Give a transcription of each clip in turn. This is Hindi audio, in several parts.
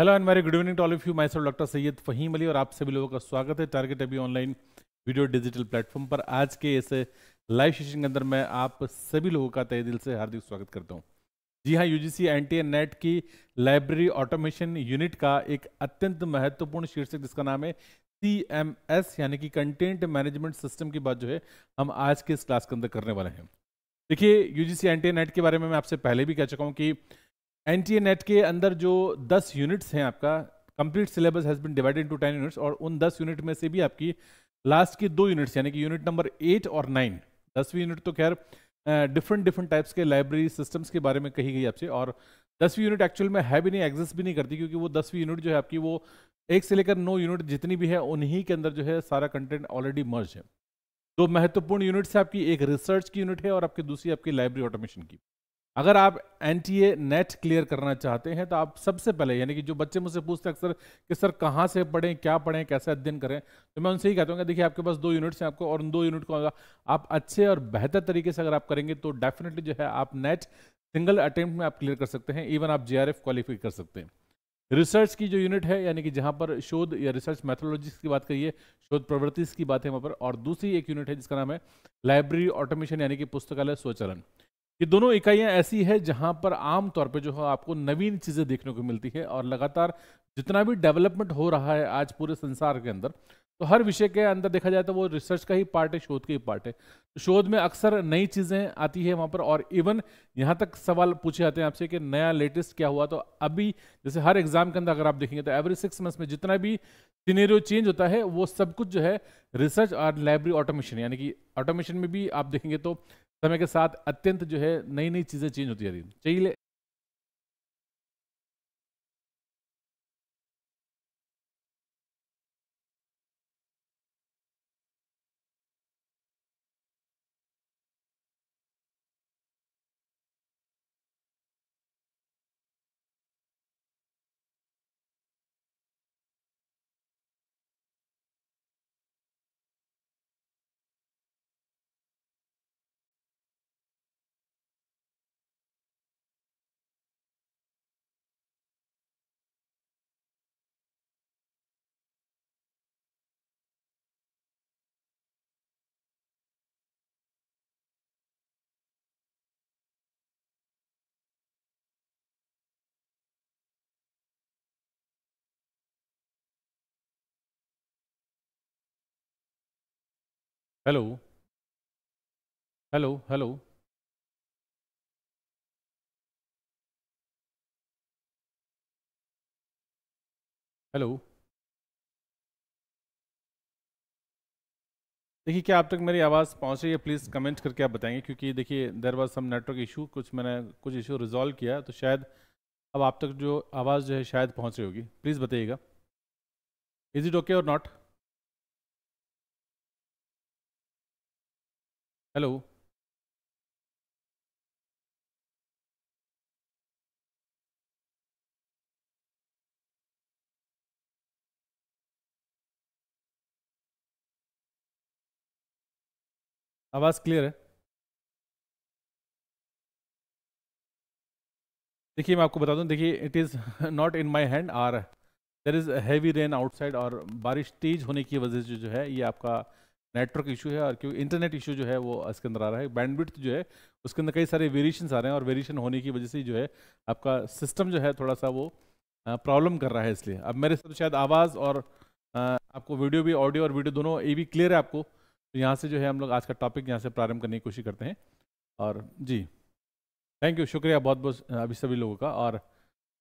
hello and very good evening to all of you my doctor Syed Faheem Ali और आप सभी लोगों का स्वागत है टारगेट अभी ऑनलाइन वीडियो डिजिटल प्लेटफॉर्म पर आज के इस लाइव सेशन के अंदर मैं आप सभी लोगों का तय दिल से हार्दिक स्वागत करता हूँ जी हाँ यूजीसी एनटीए नेट की लाइब्रेरी ऑटोमेशन यूनिट का एक अत्यंत महत्वपूर्ण शीर्षक जिसका नाम है सी एम एस यानी कि कंटेंट मैनेजमेंट सिस्टम की बात जो है हम आज के इस क्लास के अंदर करने वाले हैं देखिए यू जी नेट के बारे में मैं आपसे पहले भी कह चुका हूँ कि एन टी नेट के अंदर जो 10 यूनिट्स हैं आपका complete syllabus has been divided into 10 units और उन 10 यूनिट में से भी आपकी लास्ट की दो यूनिट्स यानी कि यूनिट नंबर एट और नाइन दसवीं यूनिट तो खैर डिफरेंट डिफरेंट टाइप्स के लाइब्रेरी सिस्टम्स के बारे में कही गई आपसे और दसवीं यूनिट एक्चुअल में है भी नहीं एग्जिस्ट भी नहीं करती क्योंकि वो दसवीं यूनिट जो है आपकी वो एक से लेकर नौ यूनिट जितनी भी है उन्हीं के अंदर जो है सारा कंटेंट ऑलरेडी मर्ज है दो महत्वपूर्ण यूनिट्स है आपकी एक रिसर्च की यूनिट है और आपकी दूसरी आपकी लाइब्रेरी ऑटोमेशन की अगर आप N T A NET clear करना चाहते हैं तो आप सबसे पहले यानी कि जो बच्चे मुझसे पूछते हैं अक्सर कि सर कहाँ से पढ़ें क्या पढ़ें कैसे अध्ययन करें तो मैं उनसे ही कहता हूँ देखिए आपके पास दो यूनिट्स हैं आपको और उन दो यूनिट को आप अच्छे और बेहतर तरीके से अगर आप करेंगे तो डेफिनेटली जो है आप नेट सिंगल अटैम्प्ट में आप क्लियर कर सकते हैं इवन आप जे क्वालिफाई कर सकते हैं रिसर्च की जो यूनिट है यानी कि जहाँ पर शोध या रिसर्च मैथोलॉजिस्ट की बात करिए शोध प्रवृत्ति की बात है वहाँ पर और दूसरी एक यूनिट है जिसका नाम है लाइब्रेरी ऑटोमेशन यानी कि पुस्तकालय स्वचालन ये दोनों इकाइयां ऐसी है जहां पर आमतौर पे जो है आपको नवीन चीज़ें देखने को मिलती है और लगातार जितना भी डेवलपमेंट हो रहा है आज पूरे संसार के अंदर तो हर विषय के अंदर देखा जाए तो वो रिसर्च का ही पार्ट है शोध का ही पार्ट है तो शोध में अक्सर नई चीज़ें आती है वहाँ पर और इवन यहाँ तक सवाल पूछे जाते हैं आपसे कि नया लेटेस्ट क्या हुआ तो अभी जैसे हर एग्ज़ाम के अंदर अगर आप देखेंगे तो एवरी सिक्स मंथ्स में जितना भी सीनेरियो चेंज होता है वो सब कुछ जो है रिसर्च और लाइब्रेरी ऑटोमेशन यानी कि ऑटोमेशन में भी आप देखेंगे तो समय के साथ अत्यंत जो है नई नई चीज़ें चेंज होती जा रही चाहिए हेलो हेलो हेलो हेलो देखिए क्या आप तक मेरी आवाज़ पहुंच रही है प्लीज़ कमेंट करके आप बताएंगे क्योंकि देखिए there was some network issue कुछ मैंने कुछ इशू रिजॉल्व किया तो शायद अब आप तक जो आवाज़ जो है शायद पहुंच रही होगी प्लीज़ बताइएगा इज़ इट ओके और नॉट हेलो आवाज़ क्लियर है देखिए मैं आपको बता दूं देखिए it is not in my hand are there is heavy rain outside और बारिश तेज़ होने की वजह से जो है ये आपका नेटवर्क इशू है और क्योंकि इंटरनेट इशू जो है वो इसके अंदर आ रहा है बैंडविड्थ जो है उसके अंदर कई सारे वेरिएशन आ रहे हैं और वेरिएशन होने की वजह से जो है आपका सिस्टम जो है थोड़ा सा वो प्रॉब्लम कर रहा है इसलिए अब मेरे साथ तो शायद आवाज़ और आपको वीडियो भी ऑडियो और वीडियो दोनों ये भी क्लियर है आपको तो यहाँ से जो है हम लोग आज का टॉपिक यहाँ से प्रारंभ करने की कोशिश करते हैं और जी थैंक यू शुक्रिया बहुत बहुत अभी सभी लोगों का और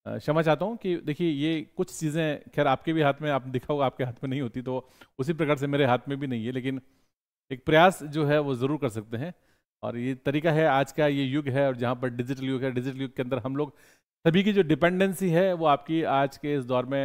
क्षमा चाहता हूँ कि देखिए ये कुछ चीज़ें खैर आपके भी हाथ में आप दिखा होगा आपके हाथ में नहीं होती तो उसी प्रकार से मेरे हाथ में भी नहीं है लेकिन एक प्रयास जो है वो ज़रूर कर सकते हैं और ये तरीका है आज का ये युग है और जहाँ पर डिजिटल युग है डिजिटल युग के अंदर हम लोग सभी की जो डिपेंडेंसी है वो आपकी आज के इस दौर में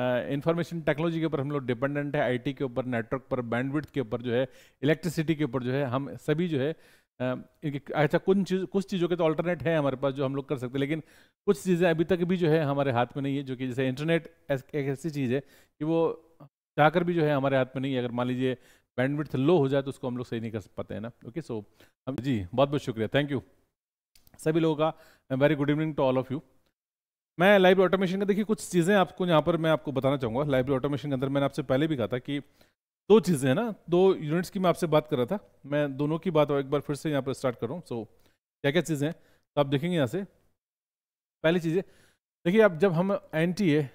इंफॉर्मेशन टेक्नोलॉजी के ऊपर हम लोग डिपेंडेंट है आईटी के ऊपर नेटवर्क पर बैंडविड्थ के ऊपर जो है इलेक्ट्रिसिटी के ऊपर जो है हम सभी जो है अच्छा कुछ चीज़ कुछ चीज़ों के तो अल्टरनेट है हमारे पास जो हम लोग कर सकते हैं लेकिन कुछ चीज़ें अभी तक भी जो है हमारे हाथ में नहीं है जो कि जैसे इंटरनेट एक ऐसी चीज़ है कि वो चाहकर भी जो है हमारे हाथ में नहीं है अगर मान लीजिए बैंडविड्थ लो हो जाए तो उसको हम लोग सही नहीं कर पाते हैं ना ओके सो हम जी बहुत बहुत शुक्रिया थैंक यू सभी लोगों का very good evening to all of you मैं लाइव ऑटोमेशन का देखिए कुछ चीज़ें आपको यहाँ पर मैं आपको बताना चाहूँगा लाइव ऑटोमेशन के अंदर मैंने आपसे पहले भी कहा था कि दो चीज़ें हैं ना दो यूनिट्स की मैं आपसे बात कर रहा था मैं दोनों की बात और एक बार फिर से यहाँ पर स्टार्ट कर रहा हूँ सो so, क्या क्या चीज़ें हैं तो आप देखेंगे यहाँ से पहली चीज़ है देखिए आप जब हम N T A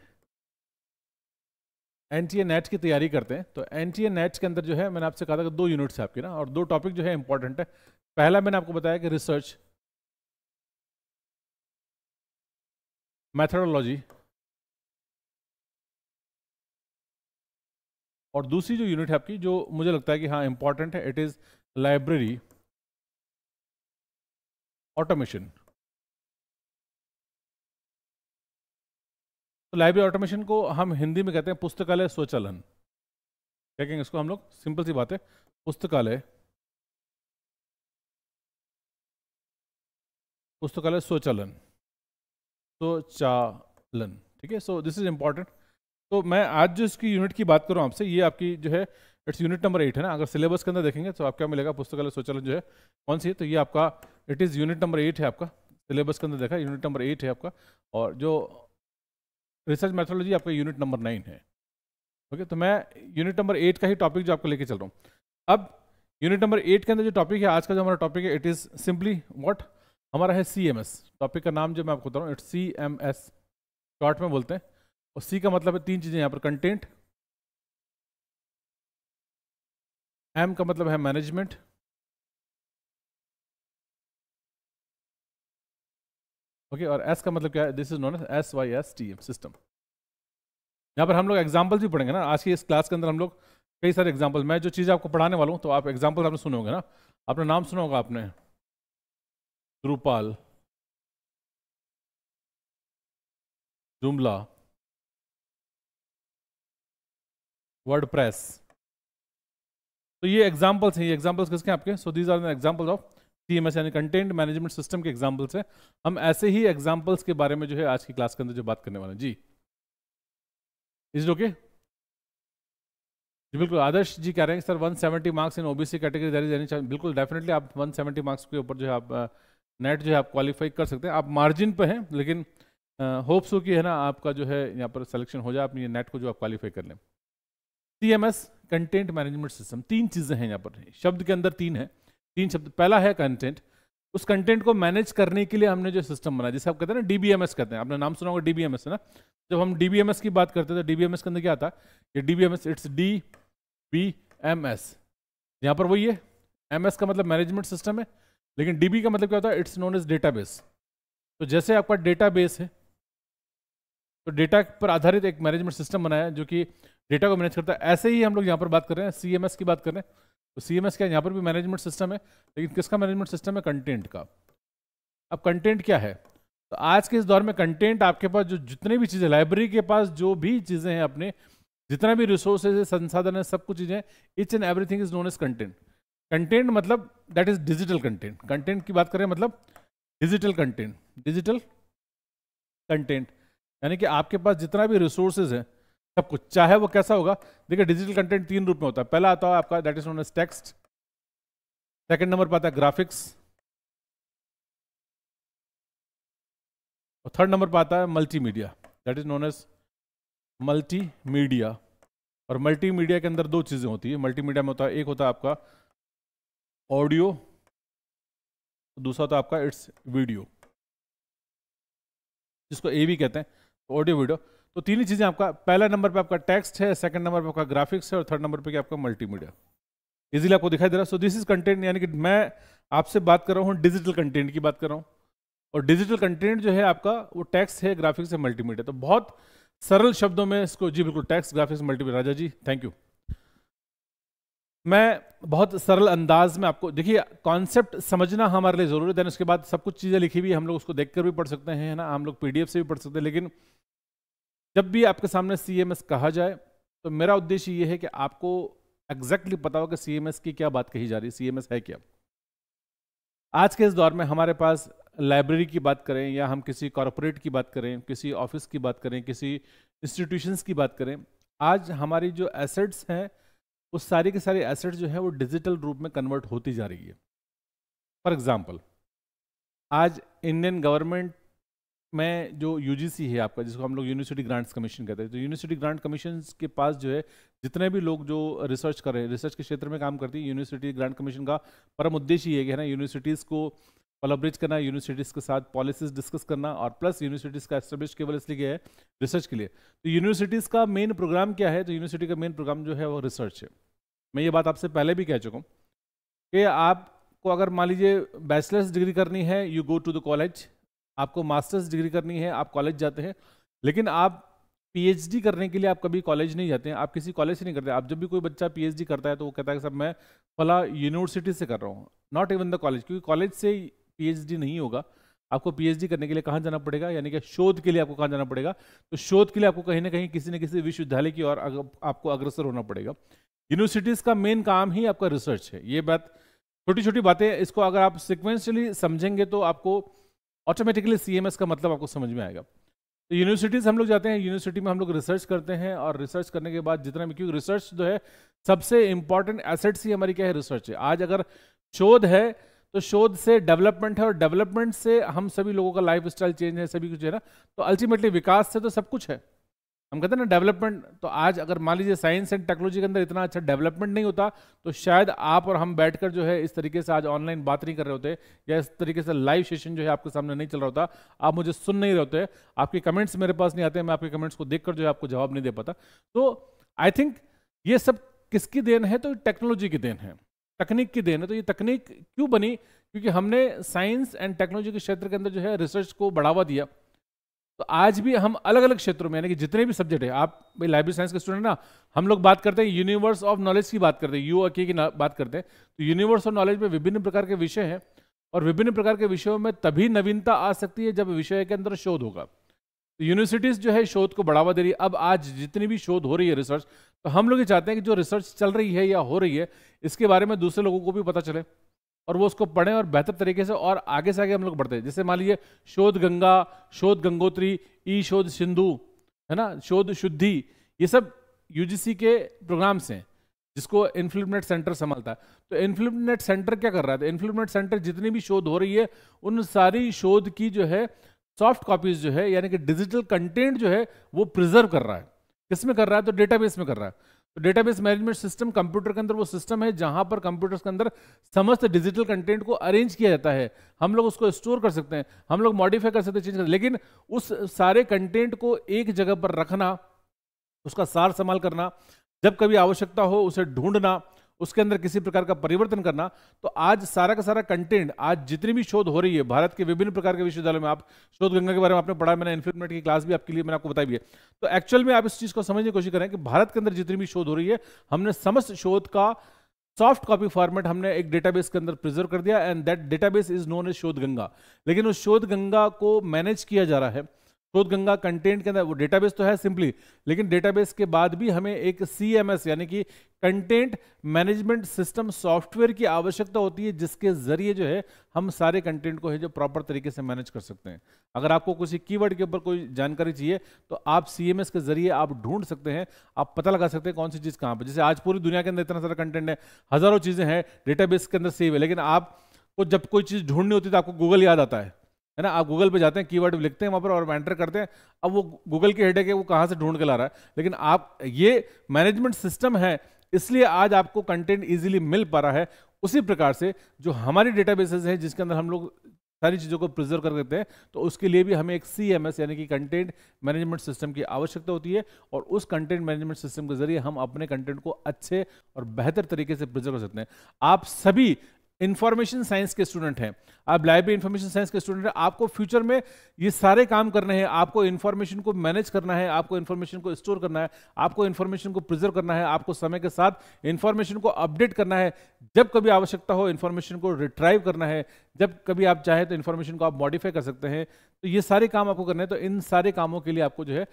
N T A NET की तैयारी करते हैं तो एन टी ए नेट के अंदर जो है मैंने आपसे कहा था कि दो यूनिट्स है आपके ना और दो टॉपिक जो है इंपॉर्टेंट है पहला मैंने आपको बताया कि रिसर्च मैथडोलॉजी और दूसरी जो यूनिट है आपकी जो मुझे लगता है कि हाँ इंपॉर्टेंट है इट इज़ लाइब्रेरी ऑटोमेशन तो लाइब्रेरी ऑटोमेशन को हम हिंदी में कहते हैं पुस्तकालय स्वचालन क्या कहेंगे इसको हम लोग सिंपल सी बात है पुस्तकालय पुस्तकालय स्वचालन स्वचालन ठीक है सो दिस इज इंपॉर्टेंट तो मैं आज जो इसकी यूनिट की बात करूँ आपसे ये आपकी जो है इट्स यूनिट नंबर एट है ना अगर सिलेबस के अंदर देखेंगे तो आप क्या मिलेगा पुस्तकालय शौचालय जो है कौन सी है तो ये आपका it is unit number eight है आपका सिलेबस के अंदर देखा यूनिट नंबर एट है आपका और जो रिसर्च मैथोलॉजी आपका यूनिट नंबर नाइन है ओके तो मैं यूनिट नंबर एट का ही टॉपिक जो आपको लेके चल रहा हूँ अब यूनिट नंबर एट के अंदर जो टॉपिक है आज का जो हमारा टॉपिक है इट इज़ सिंपली वॉट हमारा है सी टॉपिक का नाम जो मैं आपको बता रहा हूँ इट्स सी शॉर्ट में बोलते हैं और सी का मतलब है तीन चीज़ें यहां पर कंटेंट एम का मतलब है मैनेजमेंट ओके और एस का मतलब क्या है this is known S Y S T M system यहां पर हम लोग एग्जाम्पल्स भी पढ़ेंगे ना आज की इस क्लास के अंदर हम लोग कई सारे एग्जाम्पल मैं जो चीज़ आपको पढ़ाने वाला हूँ तो आप एग्जाम्पल आपने सुने होंगे ना आपने नाम सुना होगा आपने रूपाल जुमला वर्ड प्रेस तो ये एग्जाम्पल्स हैं ये एग्जाम्पल्स किसके आपके so these are examples of C M S यानी कंटेंट मैनेजमेंट सिस्टम के एग्जाम्पल्स हैं हम ऐसे ही एग्जाम्पल्स के बारे में जो है आज की क्लास के अंदर जो बात करने वाले हैं जी इज ओके जी बिल्कुल आदर्श जी कह रहे हैं sir 170 marks in OBC category that is बिल्कुल डेफिनेटली आप 170 मार्क्स के ऊपर जो है आप नेट जो है आप क्वालिफाई कर सकते हैं आप मार्जिन पे हैं लेकिन होप्स हो कि है ना आपका जो है यहाँ पर सिलेक्शन हो जाए आप ये नेट को जो आप क्वालिफाई कर लें CMS M S content management system तीन चीज़ें हैं यहाँ पर शब्द के अंदर तीन है तीन शब्द पहला है कंटेंट उस कंटेंट को मैनेज करने के लिए हमने जो सिस्टम बनाया जैसे आप कहते हैं ना डीबीएमएस कहते हैं आपने नाम सुना होगा डीबीएमएस है ना जब हम डीबीएमएस की बात करते थे डीबीएमएस के अंदर क्या आता ये DBMS it's D B M S यहाँ पर वही है एम एस का मतलब मैनेजमेंट सिस्टम है लेकिन डी बी का मतलब क्या होता है इट्स नोन एज डेटाबेस तो जैसे आपका डेटाबेस है तो डेटा पर आधारित एक मैनेजमेंट सिस्टम बनाया है जो कि डेटा को मैनेज करता है ऐसे ही हम लोग यहाँ पर बात कर रहे हैं सी की बात कर रहे हैं तो सी क्या यहाँ पर भी मैनेजमेंट सिस्टम है लेकिन किसका मैनेजमेंट सिस्टम है कंटेंट का अब कंटेंट क्या है तो आज के इस दौर में कंटेंट आपके पास जो जितने भी चीज़ें लाइब्रेरी के पास जो भी चीज़ें हैं अपने जितना भी रिसोर्सेज है संसाधन है सब कुछ चीज़ें each and everything is known as content content मतलब that is digital content content की बात करें मतलब डिजिटल कंटेंट डिजिटल कंटेंट यानी कि आपके पास जितना भी रिसोर्सेज है सब कुछ चाहे वो कैसा होगा देखिए डिजिटल कंटेंट तीन रूप में होता है पहला आता है आपका that is known as text second number पर आता है ग्राफिक्स और थर्ड नंबर पर आता है multimedia that is known as media और मीडिया के अंदर दो चीज़ें होती है मीडिया में होता है एक होता है आपका ऑडियो दूसरा होता है आपका इट्स वीडियो जिसको ए भी कहते हैं ऑडियो वीडियो तो तीन ही चीज़ें आपका पहला नंबर पे आपका टेक्स्ट है सेकंड नंबर पे आपका ग्राफिक्स है और थर्ड नंबर पे आपका मल्टीमीडिया इजीली आपको दिखाई दे रहा है सो दिस इज कंटेंट यानी कि मैं आपसे बात कर रहा हूँ डिजिटल कंटेंट की बात कर रहा हूँ और डिजिटल कंटेंट जो है आपका वो टैक्स है ग्राफिक्स है मल्टीमीडिया तो बहुत सरल शब्दों में इसको जी बिल्कुल text graphics multimedia Raja ji thank you मैं बहुत सरल अंदाज में आपको देखिए कॉन्सेप्ट समझना हमारे लिए ज़रूरी है देन उसके बाद सब कुछ चीज़ें लिखी हुई हम लोग उसको देखकर भी पढ़ सकते हैं ना हम लोग पीडीएफ से भी पढ़ सकते हैं लेकिन जब भी आपके सामने सी कहा जाए तो मेरा उद्देश्य ये है कि आपको एग्जैक्टली पता हो कि सी की क्या बात कही जा रही है सी है क्या आज के इस दौर में हमारे पास लाइब्रेरी की बात करें या हम किसी कॉरपोरेट की बात करें किसी ऑफिस की बात करें किसी इंस्टीट्यूशंस की बात करें आज हमारी जो एसेट्स हैं उस सारी के सारे एसेट्स जो हैं वो डिजिटल रूप में कन्वर्ट होती जा रही है फॉर एग्जाम्पल आज इंडियन गवर्नमेंट मैं जो यूजीसी है आपका जिसको हम लोग यूनिवर्सिटी ग्रांट्स कमीशन कहते हैं तो यूनिवर्सिटी ग्रांट कमीशन के पास जो है जितने भी लोग जो रिसर्च कर रहे हैं रिसर्च के क्षेत्र में काम करती है यूनिवर्सिटी ग्रांट कमीशन का परम उद्देश्य ये है ना यूनिवर्सिटीज़ को कोलाब्रेट करना यूनिवर्सिटीज़ के साथ पॉलिसीज डिस्कस करना और प्लस यूनिवर्सिटीज़ का एस्टेब्लिश केवल इसलिए है रिसर्च के लिए तो यूनिवर्सिटीज़ का मेन प्रोग्राम क्या है तो यूनिवर्सिटी का मेन प्रोग्राम जो है वो रिसर्च है मैं ये बात आपसे पहले भी कह चुका हूँ कि आपको अगर मान लीजिए बैचलर्स डिग्री करनी है you go to the college आपको मास्टर्स डिग्री करनी है आप कॉलेज जाते हैं लेकिन आप पीएचडी करने के लिए आप कभी कॉलेज नहीं जाते हैं आप किसी कॉलेज से नहीं करते आप जब भी कोई बच्चा पीएचडी करता है तो वो कहता है कि सर मैं फला यूनिवर्सिटी से कर रहा हूँ नॉट इवन द कॉलेज क्योंकि कॉलेज से पीएचडी नहीं होगा आपको पीएचडी करने के लिए कहाँ जाना पड़ेगा यानी कि शोध के लिए आपको कहाँ जाना पड़ेगा तो शोध के लिए आपको कहीं ना कहीं किसी न किसी विश्वविद्यालय की ओर आपको अग्रसर होना पड़ेगा यूनिवर्सिटीज़ का मेन काम ही आपका रिसर्च है ये बात छोटी छोटी बातें इसको अगर आप सिक्वेंशली समझेंगे तो आपको ऑटोमेटिकली सी का मतलब आपको समझ में आएगा तो यूनिवर्सिटीज़ हम लोग जाते हैं यूनिवर्सिटी में हम लोग रिसर्च करते हैं और रिसर्च करने के बाद जितना भी क्योंकि रिसर्च जो है सबसे इंपॉर्टेंट एसेट्स ही हमारी क्या है रिसर्च है आज अगर शोध है तो शोध से डेवलपमेंट है और डेवलपमेंट से हम सभी लोगों का लाइफ स्टाइल चेंज है सभी कुछ है ना तो अल्टीमेटली विकास से तो सब कुछ है हम कहते हैं ना डेवलपमेंट तो आज अगर मान लीजिए साइंस एंड टेक्नोलॉजी के अंदर इतना अच्छा डेवलपमेंट नहीं होता तो शायद आप और हम बैठकर जो है इस तरीके से आज ऑनलाइन बात नहीं कर रहे होते या इस तरीके से लाइव सेशन जो है आपके सामने नहीं चल रहा होता आप मुझे सुन नहीं रहे होते आपके कमेंट्स मेरे पास नहीं आते मैं आपके कमेंट्स को देख जो है आपको जवाब नहीं दे पाता तो आई थिंक ये सब किसकी देन है तो टेक्नोलॉजी की देन है तकनीक की देन है तो ये तकनीक क्यों बनी क्योंकि हमने साइंस एंड टेक्नोलॉजी के क्षेत्र के अंदर जो है रिसर्च को बढ़ावा दिया तो आज भी हम अलग अलग क्षेत्रों में यानी कि जितने भी सब्जेक्ट है आप भाई लाइब्रेरी साइंस के स्टूडेंट ना हम लोग बात करते हैं यूनिवर्स ऑफ नॉलेज की बात करते हैं यू की बात करते हैं तो यूनिवर्स ऑफ नॉलेज में विभिन्न प्रकार के विषय हैं और विभिन्न प्रकार के विषयों में तभी नवीनता आ सकती है जब विषय के अंदर शोध होगा तो यूनिवर्सिटीज़ जो है शोध को बढ़ावा दे रही है अब आज जितनी भी शोध हो रही है रिसर्च तो हम लोग ये चाहते हैं कि जो रिसर्च चल रही है या हो रही है इसके बारे में दूसरे लोगों को भी पता चले और वो उसको पढ़ें और बेहतर तरीके से और आगे से आगे हम लोग बढ़ते हैं जैसे मान लीजिए शोध गंगा शोध गंगोत्री ई शोध सिंधु है ना शोध शुद्धि ये सब यूजीसी के प्रोग्राम्स हैं जिसको इन्फ्लिपनेट सेंटर संभालता है तो इन्फ्लिपनेट सेंटर क्या कर रहा है इन्फ्लिपनेट तो सेंटर जितनी भी शोध हो रही है उन सारी शोध की जो है सॉफ्ट कॉपीज जो है यानी कि डिजिटल कंटेंट जो है वो प्रिजर्व कर रहा है किस में कर रहा है तो डेटाबेस में कर रहा है डेटाबेस मैनेजमेंट सिस्टम कंप्यूटर के अंदर वो सिस्टम है जहां पर कंप्यूटर्स के अंदर समस्त डिजिटल कंटेंट को अरेंज किया जाता है हम लोग उसको स्टोर कर सकते हैं हम लोग मॉडिफाई कर सकते हैं चेंज कर लेकिन उस सारे कंटेंट को एक जगह पर रखना उसका सार संभाल करना जब कभी आवश्यकता हो उसे ढूंढना उसके अंदर किसी प्रकार का परिवर्तन करना तो आज सारा का सारा कंटेंट आज जितनी भी शोध हो रही है भारत के विभिन्न प्रकार के विश्वविद्यालय में आप शोध गंगा के बारे में आपने पढ़ा मैंने इन्फिनमेट की क्लास भी आपके लिए मैंने आपको बताई है तो एक्चुअल में आप इस चीज़ को समझने की कोशिश करें कि भारत के अंदर जितनी भी शोध हो रही है हमने समस्त शोध का सॉफ्ट कॉपी फॉर्मेट हमने एक डेटाबेस के अंदर प्रिजर्व कर दिया and that database is known as Shodhganga लेकिन उस शोध गंगा को मैनेज किया जा रहा है शोध गंगा कंटेंट के अंदर वो डेटाबेस तो है सिंपली लेकिन डेटाबेस के बाद भी हमें एक सी यानी कि कंटेंट मैनेजमेंट सिस्टम सॉफ्टवेयर की आवश्यकता होती है जिसके जरिए जो है हम सारे कंटेंट को है जो प्रॉपर तरीके से मैनेज कर सकते हैं अगर आपको किसी कीवर्ड के ऊपर कोई जानकारी चाहिए तो आप सी के जरिए आप ढूंढ सकते हैं आप पता लगा सकते हैं कौन सी चीज़ कहाँ पर जैसे आज पूरी दुनिया के अंदर इतना सारा कंटेंट है हज़ारों चीज़ें हैं डेटाबेस के अंदर सेव है लेकिन आपको जब कोई चीज़ ढूंढनी होती है तो आपको गूगल याद आता है है ना आप गूगल पे जाते हैं कीवर्ड लिखते हैं वहां पर और एंटर करते हैं अब वो गूगल की हेडेक है वो कहां से ढूंढ के ला रहा है लेकिन आप ये मैनेजमेंट सिस्टम है इसलिए आज आपको कंटेंट इजीली मिल पा रहा है उसी प्रकार से जो हमारी डेटाबेसेस हैं जिसके अंदर हम लोग सारी चीज़ों को प्रिजर्व कर देते हैं तो उसके लिए भी हमें एक सी यानी कि कंटेंट मैनेजमेंट सिस्टम की आवश्यकता होती है और उस कंटेंट मैनेजमेंट सिस्टम के जरिए हम अपने कंटेंट को अच्छे और बेहतर तरीके से प्रिजर्व कर सकते हैं आप सभी इंफॉर्मेशन साइंस के स्टूडेंट हैं आप लाइब्रेरी इंफॉर्मेशन साइंस के स्टूडेंट हैं आपको फ्यूचर में ये सारे काम करने हैं आपको इन्फॉर्मेशन को मैनेज करना है आपको इन्फॉर्मेशन को स्टोर करना है आपको इन्फॉर्मेशन को प्रिजर्व करना है आपको समय के साथ इन्फॉर्मेशन को अपडेट करना है जब कभी आवश्यकता हो इन्फॉर्मेशन को रिट्राइव करना है जब कभी आप चाहें तो इन्फॉर्मेशन को आप मॉडिफाई कर सकते हैं तो ये सारे काम आपको करने हैं तो इन सारे कामों के लिए आपको जो है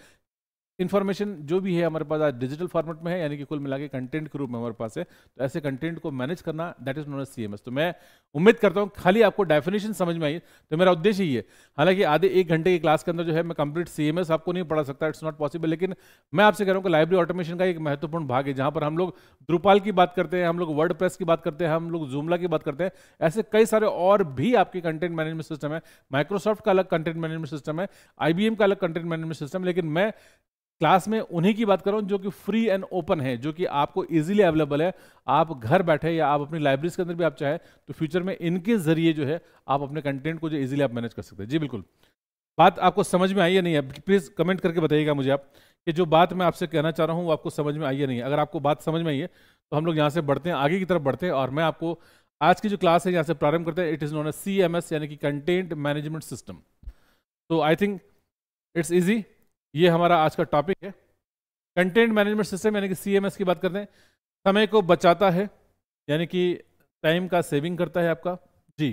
इन्फॉर्मेशन जो भी है हमारे पास आज डिजिटल फॉर्मेट में है यानी कि कुल मिला के कंटेंट के रूप में हमारे पास है तो ऐसे कंटेंट को मैनेज करना that is known as CMS तो मैं उम्मीद करता हूँ खाली आपको डेफिनेशन समझ में आई तो मेरा उद्देश्य ही है हालांकि आधे एक घंटे की क्लास के अंदर जो है मैं कंप्लीट सी आपको नहीं पढ़ा सकता इट्स नॉट पॉसिबल लेकिन मैं आपसे कह रहा हूँ कि लाइब्रेरी ऑटोमेशन का एक महत्वपूर्ण भाग है जहाँ पर हम लोग द्रुपाल की बात करते हैं हम लोग वर्ड की बात करते हैं हम लोग जूमला की बात करते हैं ऐसे कई सारे और भी आपके कंटेंट मैनेजमेंट सिस्टम है माइक्रोसॉफ्ट का अलग कंटेंट मैनेजमेंट सिस्टम है आई का अलग कंटेंट मैनेजमेंट सिस्टम लेकिन मैं क्लास में उन्हीं की बात कर रहा हूं जो कि फ्री एंड ओपन है जो कि आपको इजीली अवेलेबल है आप घर बैठे या आप अपनी लाइब्रेरीज के अंदर भी आप चाहे तो फ्यूचर में इनके जरिए जो है आप अपने कंटेंट को जो इजीली आप मैनेज कर सकते हैं जी बिल्कुल बात आपको समझ में आई या नहीं है प्लीज़ कमेंट करके बताइएगा मुझे आप कि जो बात मैं आपसे कहना चाह रहा हूँ वो आपको समझ में आई या नहीं है अगर आपको बात समझ में आई है तो हम लोग यहाँ से बढ़ते हैं आगे की तरफ बढ़ते हैं और मैं आपको आज की जो क्लास है यहाँ से प्रारंभ करते हैं it is known as C यानी कि कंटेंट मैनेजमेंट सिस्टम तो आई थिंक इट्स ईजी ये हमारा आज का टॉपिक है कंटेंट मैनेजमेंट सिस्टम यानी कि सीएमएस की बात करते हैं समय को बचाता है यानी कि टाइम का सेविंग करता है आपका जी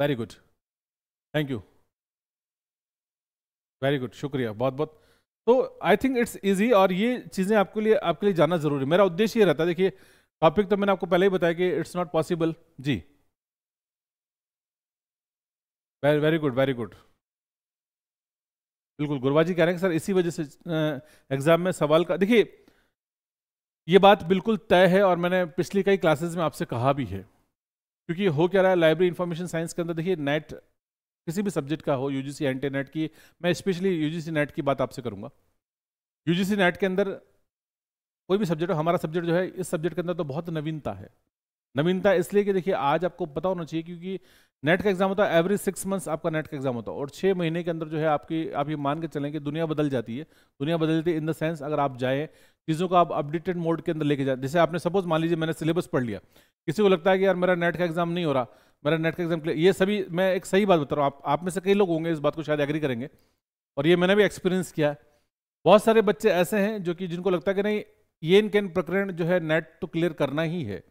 very good thank you very good शुक्रिया बहुत बहुत तो आई थिंक इट्स इजी और ये चीज़ें आपके लिए आपके लिए जानना जरूरी मेरा उद्देश्य ये रहता है देखिए टॉपिक तो मैंने आपको पहले ही बताया कि इट्स नॉट पॉसिबल जी वेरी गुड वेरी गुड बिल्कुल गुरवा जी कह रहे हैं सर इसी वजह से एग्ज़ाम में सवाल का देखिए ये बात बिल्कुल तय है और मैंने पिछली कई क्लासेस में आपसे कहा भी है क्योंकि हो क्या रहा है लाइब्रेरी इंफॉर्मेशन साइंस के अंदर देखिए नेट किसी भी सब्जेक्ट का हो यूजीसी एंटी नेट की मैं स्पेशली यूजीसी नेट की बात आपसे करूंगा यूजीसी नेट के अंदर कोई भी सब्जेक्ट हो हमारा सब्जेक्ट जो है इस सब्जेक्ट के अंदर तो बहुत नवीनता है नवीनता इसलिए कि देखिए आज आपको पता होना चाहिए क्योंकि नेट का एग्जाम होता है एवरी सिक्स मंथ्स आपका नेट का एग्जाम होता है और छः महीने के अंदर जो है आपकी आप ये मान के चलें कि दुनिया बदल जाती है दुनिया बदलती है इन द सेंस अगर आप जाएँ चीज़ों को आप अपडेटेड मोड के अंदर लेके जाए जैसे आपने सपोज मान लीजिए मैंने सिलेबस पढ़ लिया किसी को लगता है कि यार मेरा नेट का एग्जाम नहीं हो रहा मेरा नेट का एग्जाम क्लियर ये सभी मैं एक सही बात बता रहा हूँ आप, आप में से कई लोग होंगे इस बात को शायद एग्री करेंगे और ये मैंने भी एक्सपीरियंस किया है बहुत सारे बच्चे ऐसे हैं जो कि जिनको लगता है कि नहीं ये इन कैन प्रकरण जो है नेट तो क्लियर करना ही है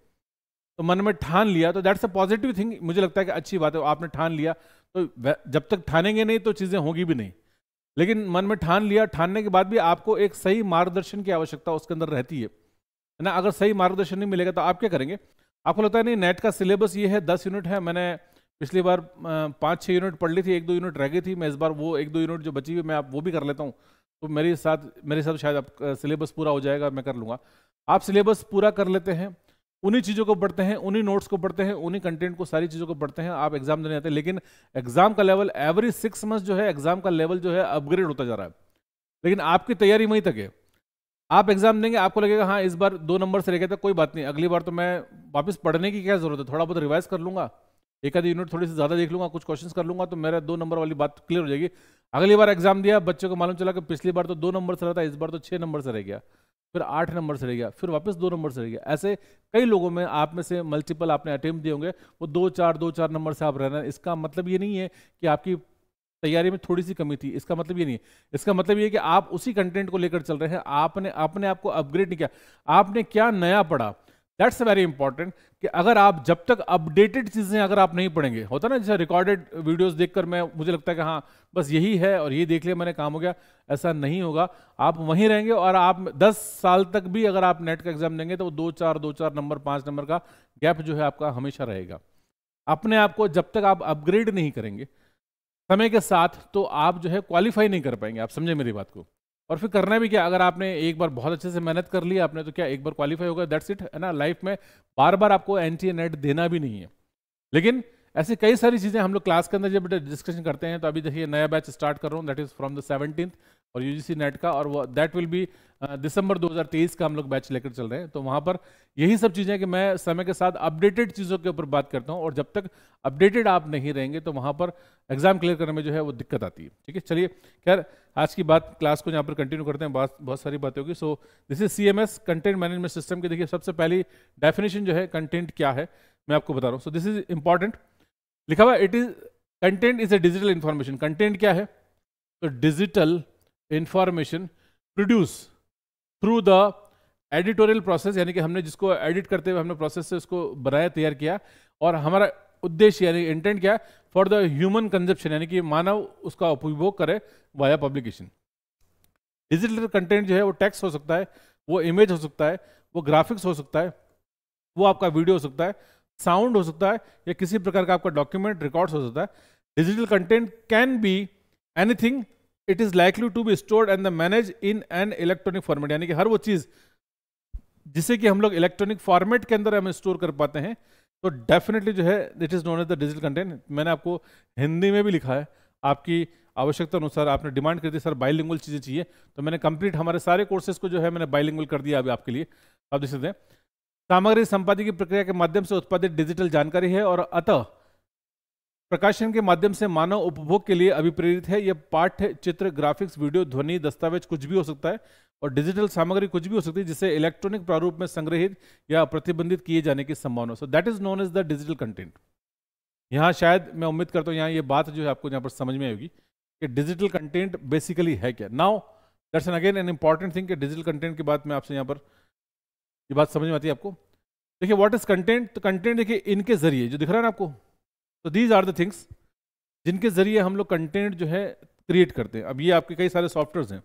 तो मन में ठान लिया तो दैट्स अ पॉजिटिव थिंग मुझे लगता है कि अच्छी बात है आपने ठान लिया तो जब तक ठानेंगे नहीं तो चीज़ें होंगी भी नहीं लेकिन मन में ठान लिया ठानने के बाद भी आपको एक सही मार्गदर्शन की आवश्यकता उसके अंदर रहती है ना अगर सही मार्गदर्शन नहीं मिलेगा तो आप क्या करेंगे आपको लगता है नहीं नेट का सिलेबस ये है दस यूनिट है मैंने पिछली बार पाँच छः यूनिट पढ़ ली थी एक दो यूनिट रह गई थी मैं इस बार वो एक दो यूनिट जो बची हुई मैं आप वो भी कर लेता हूँ तो मेरे साथ मेरे साथ शायद आप सिलेबस पूरा हो जाएगा मैं कर लूँगा आप सिलेबस पूरा कर लेते हैं उन्हीं चीज़ों को पढ़ते हैं उन्हीं नोट्स को पढ़ते हैं उन्हीं कंटेंट को सारी चीज़ों को पढ़ते हैं आप एग्जाम देने आते हैं लेकिन एग्जाम का लेवल एवरी सिक्स मंथ जो है एग्जाम का लेवल जो है अपग्रेड होता जा रहा है लेकिन आपकी तैयारी वहीं तक है आप एग्जाम देंगे आपको लगेगा हाँ इस बार दो नंबर से रह गया था कोई बात नहीं अगली बार तो मैं वापस पढ़ने की क्या जरूरत है थोड़ा बहुत रिवाइज कर लूंगा एक आधी यूनिट थोड़ी सी ज़्यादा देख लूंगा कुछ क्वेश्चन कर लूंगा तो मेरा दो नंबर वाली बात क्लियर हो जाएगी अगली बार एग्जाम दिया बच्चों को मालूम चला कि पिछली बार तो दो नंबर से रहा था इस बार तो छः नंबर से रह गया फिर आठ नंबर से रह गया फिर वापस दो नंबर से रह गया ऐसे कई लोगों में आप में से मल्टीपल आपने अटेम्प्ट दिए होंगे वो दो चार दो चार नंबर से आप रहना इसका मतलब ये नहीं है कि आपकी तैयारी में थोड़ी सी कमी थी इसका मतलब ये नहीं है इसका मतलब ये कि आप उसी कंटेंट को लेकर चल रहे हैं आपने अपने आप को अपग्रेड नहीं किया आपने क्या नया पढ़ा दैट्स वेरी इंपॉर्टेंट कि अगर आप जब तक अपडेटेड चीज़ें अगर आप नहीं पढ़ेंगे होता ना जैसे रिकॉर्डेड वीडियोस देखकर मैं मुझे लगता है कि हाँ बस यही है और ये देख लिया मैंने काम हो गया ऐसा नहीं होगा आप वहीं रहेंगे और आप 10 साल तक भी अगर आप नेट का एग्जाम देंगे तो वो दो चार दो चार नंबर पाँच नंबर का गैप जो है आपका हमेशा रहेगा अपने आप को जब तक आप अपग्रेड नहीं करेंगे समय के साथ तो आप जो है क्वालिफाई नहीं कर पाएंगे आप समझे मेरी बात को और फिर करना भी क्या अगर आपने एक बार बहुत अच्छे से मेहनत कर ली आपने तो क्या एक बार क्वालिफाई होगा दैट्स इट है ना लाइफ में बार बार आपको एन टी नेट देना भी नहीं है लेकिन ऐसी कई सारी चीज़ें हम लोग क्लास के अंदर जब डिस्कशन करते हैं तो अभी देखिए नया बैच स्टार्ट कर रहा हूँ that is from the seventeen और यूजीसी नेट का और वो दैट विल बी दिसंबर 2023 का हम लोग बैच लेकर चल रहे हैं तो वहाँ पर यही सब चीज़ें कि मैं समय के साथ अपडेटेड चीज़ों के ऊपर बात करता हूँ और जब तक अपडेटेड आप नहीं रहेंगे तो वहाँ पर एग्ज़ाम क्लियर करने में जो है वो दिक्कत आती है ठीक है चलिए खैर आज की बात क्लास को यहाँ पर कंटिन्यू करते हैं बात बहुत सारी बातें होगी so this is C content management system की देखिए सबसे पहली डेफिनेशन जो है कंटेंट क्या है मैं आपको बता रहा हूँ सो दिस इज इंपॉर्टेंट लिखा हुआ it is content is a digital information content क्या है तो digital information produce through the editorial process यानी कि हमने जिसको एडिट करते हुए हमने प्रोसेस से उसको बनाया तैयार किया और हमारा उद्देश्य यानी इंटेंट क्या है फॉर द ह्यूमन कंजप्शन यानी कि मानव उसका उपभोग करे वाया पब्लिकेशन डिजिटल कंटेंट जो है वो टेक्स्ट हो सकता है वो इमेज हो सकता है वो ग्राफिक्स हो सकता है वो आपका वीडियो हो सकता है साउंड हो सकता है या किसी प्रकार का आपका डॉक्यूमेंट रिकॉर्ड्स हो सकता है digital content can be anything it is likely to be stored and the manage in an electronic format यानी कि हर वो चीज़ जिसे कि हम लोग इलेक्ट्रॉनिक फॉर्मेट के अंदर हम स्टोर कर पाते हैं तो डेफिनेटली जो है it is known as the digital content मैंने आपको हिंदी में भी लिखा है आपकी आवश्यकता अनुसार आपने डिमांड कर दी सर बाइलिंगुअल चीज़ें चाहिए तो मैंने कंप्लीट हमारे सारे कोर्सेज को जो है मैंने बाइलिंगुअल कर दिया अभी आपके लिए आप देख सकते हैं सामग्री संपादन की प्रक्रिया के माध्यम से उत्पादित डिजिटल जानकारी है और अतः प्रकाशन के माध्यम से मानव उपभोग के लिए अभिप्रेरित है यह पाठ्य चित्र ग्राफिक्स वीडियो ध्वनि दस्तावेज कुछ भी हो सकता है और डिजिटल सामग्री कुछ भी हो सकती है जिसे इलेक्ट्रॉनिक प्रारूप में संग्रहित या प्रतिबंधित किए जाने की संभावना so that is known as the digital content यहाँ शायद मैं उम्मीद करता हूँ यहाँ ये बात जो है आपको यहाँ पर समझ में आएगी कि डिजिटल कंटेंट बेसिकली है क्या now that's an again an important thing कि डिजिटल कंटेंट की बात मैं आपसे यहाँ पर ये यह बात समझ में आती है आपको देखिए व्हाट इज कंटेंट तो कंटेंट देखिए इनके जरिए जो दिख रहा है ना आपको तो दीज आर द थिंग्स जिनके ज़रिए हम लोग कंटेंट जो है क्रिएट करते हैं अब ये आपके कई सारे सॉफ्टवेयर हैं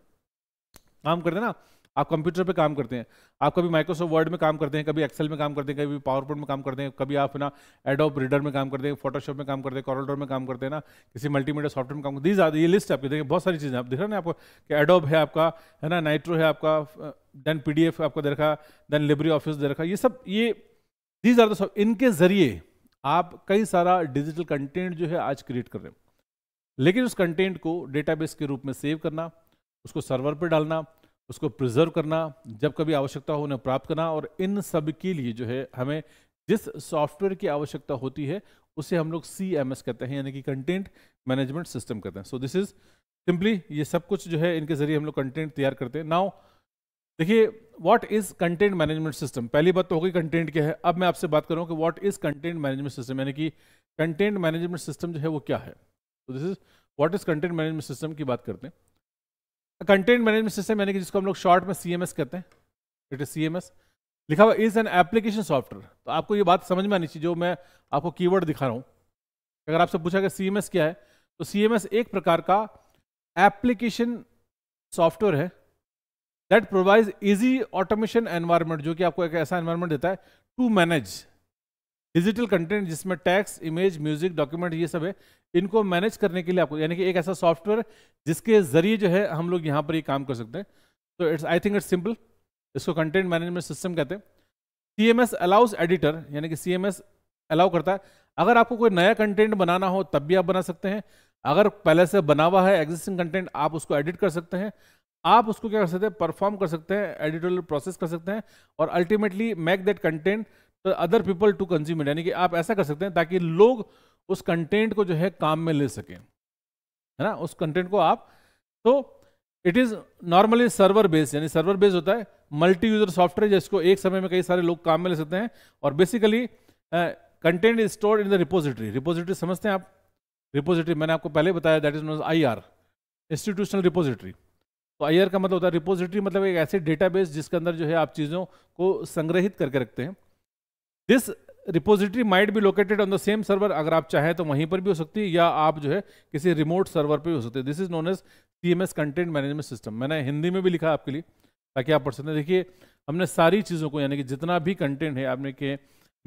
काम करते हैं ना आप कंप्यूटर पे काम करते हैं आप कभी माइक्रोसॉफ्ट वर्ड में काम करते हैं कभी एक्सेल में काम करते हैं कभी पावर पॉइंट में काम करते हैं कभी आप ना एडोप रीडर में काम करते हैं फोटोशॉप में काम करते हैं कॉरिडोर में काम करते हैं ना किसी मल्टीमीडिया सॉफ्टवेयर में काम करते हैं ये लिस्ट आपकी देखिए बहुत सारी चीज़ें आप देख रहे हैं आपको कि एडोप है आपका है ना नाइट्रो है आपका देन पी आपका देखा देन लिब्री ऑफिस देखा ये सब ये दीज आर द इनके जरिए आप कई सारा डिजिटल कंटेंट जो है आज क्रिएट कर रहे हैं लेकिन उस कंटेंट को डेटाबेस के रूप में सेव करना उसको सर्वर पर डालना उसको प्रिजर्व करना जब कभी आवश्यकता हो उन्हें प्राप्त करना और इन सब के लिए जो है हमें जिस सॉफ्टवेयर की आवश्यकता होती है उसे हम लोग सी कहते हैं यानी कि कंटेंट मैनेजमेंट सिस्टम कहते हैं सो दिस इज सिंपली ये सब कुछ जो है इनके जरिए हम लोग कंटेंट तैयार करते हैं नाउ देखिए what is content management system पहली बात तो हो गई कंटेंट क्या है अब मैं आपसे बात करूँ कि what is content management system यानी कि कंटेंट मैनेजमेंट सिस्टम जो है वो क्या है तो this is what is content management system की बात करते हैं कंटेंट मैनेजमेंट सिस्टम यानी कि जिसको हम लोग शॉर्ट में सी कहते हैं इट इज सी लिखा हुआ इज एन एप्लीकेशन सॉफ्टवेयर तो आपको ये बात समझ में आनी चाहिए जो मैं आपको की दिखा रहा हूँ अगर आपसे पूछा कि सी क्या है तो सी एक प्रकार का एप्लीकेशन सॉफ्टवेयर है that provides easy automation environment जो कि आपको एक ऐसा एनवायरमेंट देता है टू मैनेज डिजिटल कंटेंट जिसमें टैक्स इमेज म्यूजिक डॉक्यूमेंट ये सब है इनको मैनेज करने के लिए आपको यानी कि एक ऐसा सॉफ्टवेयर जिसके जरिए जो है हम लोग यहाँ पर ये काम कर सकते हैं तो it's I think it's simple इसको कंटेंट मैनेजमेंट सिस्टम कहते हैं C M S allows editor यानी कि सी एम एस अलाउ करता है अगर आपको कोई नया कंटेंट बनाना हो तब भी आप बना सकते हैं अगर पहले से बना हुआ है एग्जिस्टिंग कंटेंट आप उसको एडिट कर सकते हैं आप उसको क्या कर सकते हैं परफॉर्म कर सकते हैं एडिटोरियल प्रोसेस कर सकते हैं और ultimately make that content other people to consume it यानी कि आप ऐसा कर सकते हैं ताकि लोग उस कंटेंट को जो है काम में ले सकें है ना उस कंटेंट को आप तो it is normally server based यानी सर्वर बेस्ड होता है मल्टी यूजर सॉफ्टवेयर जिसको एक समय में कई सारे लोग काम में ले सकते हैं और basically content is stored in the repository repository समझते हैं आप रिपोजिटरी मैंने आपको पहले बताया that is knows I R institutional repository तो आई का मतलब होता है रिपोजिटरी मतलब एक ऐसे डेटाबेस जिसके अंदर जो है आप चीज़ों को संग्रहित करके रखते हैं this repository might be located on the same server अगर आप चाहें तो वहीं पर भी हो सकती है या आप जो है किसी रिमोट सर्वर पर भी हो सकते हैं this is known as C M S content management system मैंने हिंदी में भी लिखा आपके लिए ताकि आप पढ़ सकते हैं देखिए हमने सारी चीज़ों को यानी कि जितना भी कंटेंट है आपने के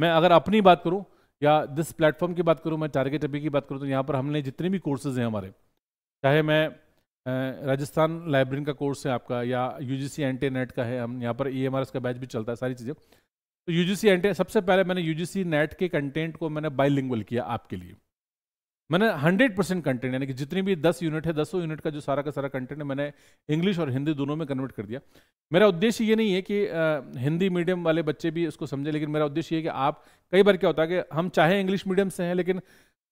मैं अगर अपनी बात करूँ या दिस प्लेटफॉर्म की बात करूँ मैं टारगेट अभी की बात करूँ तो यहाँ पर हमने जितने भी कोर्सेज हैं हमारे चाहे मैं राजस्थान लाइब्रेरी का कोर्स है आपका या यू जी सी नेट का है हम यहाँ पर ई एम आर एस का बैच भी चलता है सारी चीज़ें तो यू जी सी सबसे पहले मैंने यू जी सी नेट के कंटेंट को मैंने बाईलिंगुअल किया आपके लिए मैंने 100 परसेंट कंटेंट यानी कि जितनी भी 10 यूनिट है दसों यूनिट का जो सारा का सारा कंटेंट है मैंने इंग्लिश और हिंदी दोनों में कन्वर्ट कर दिया मेरा उद्देश्य ये नहीं है कि आ, हिंदी मीडियम वाले बच्चे भी इसको समझे लेकिन मेरा उद्देश्य ये है कि आप कई बार क्या होता है कि हम चाहे इंग्लिश मीडियम से हैं लेकिन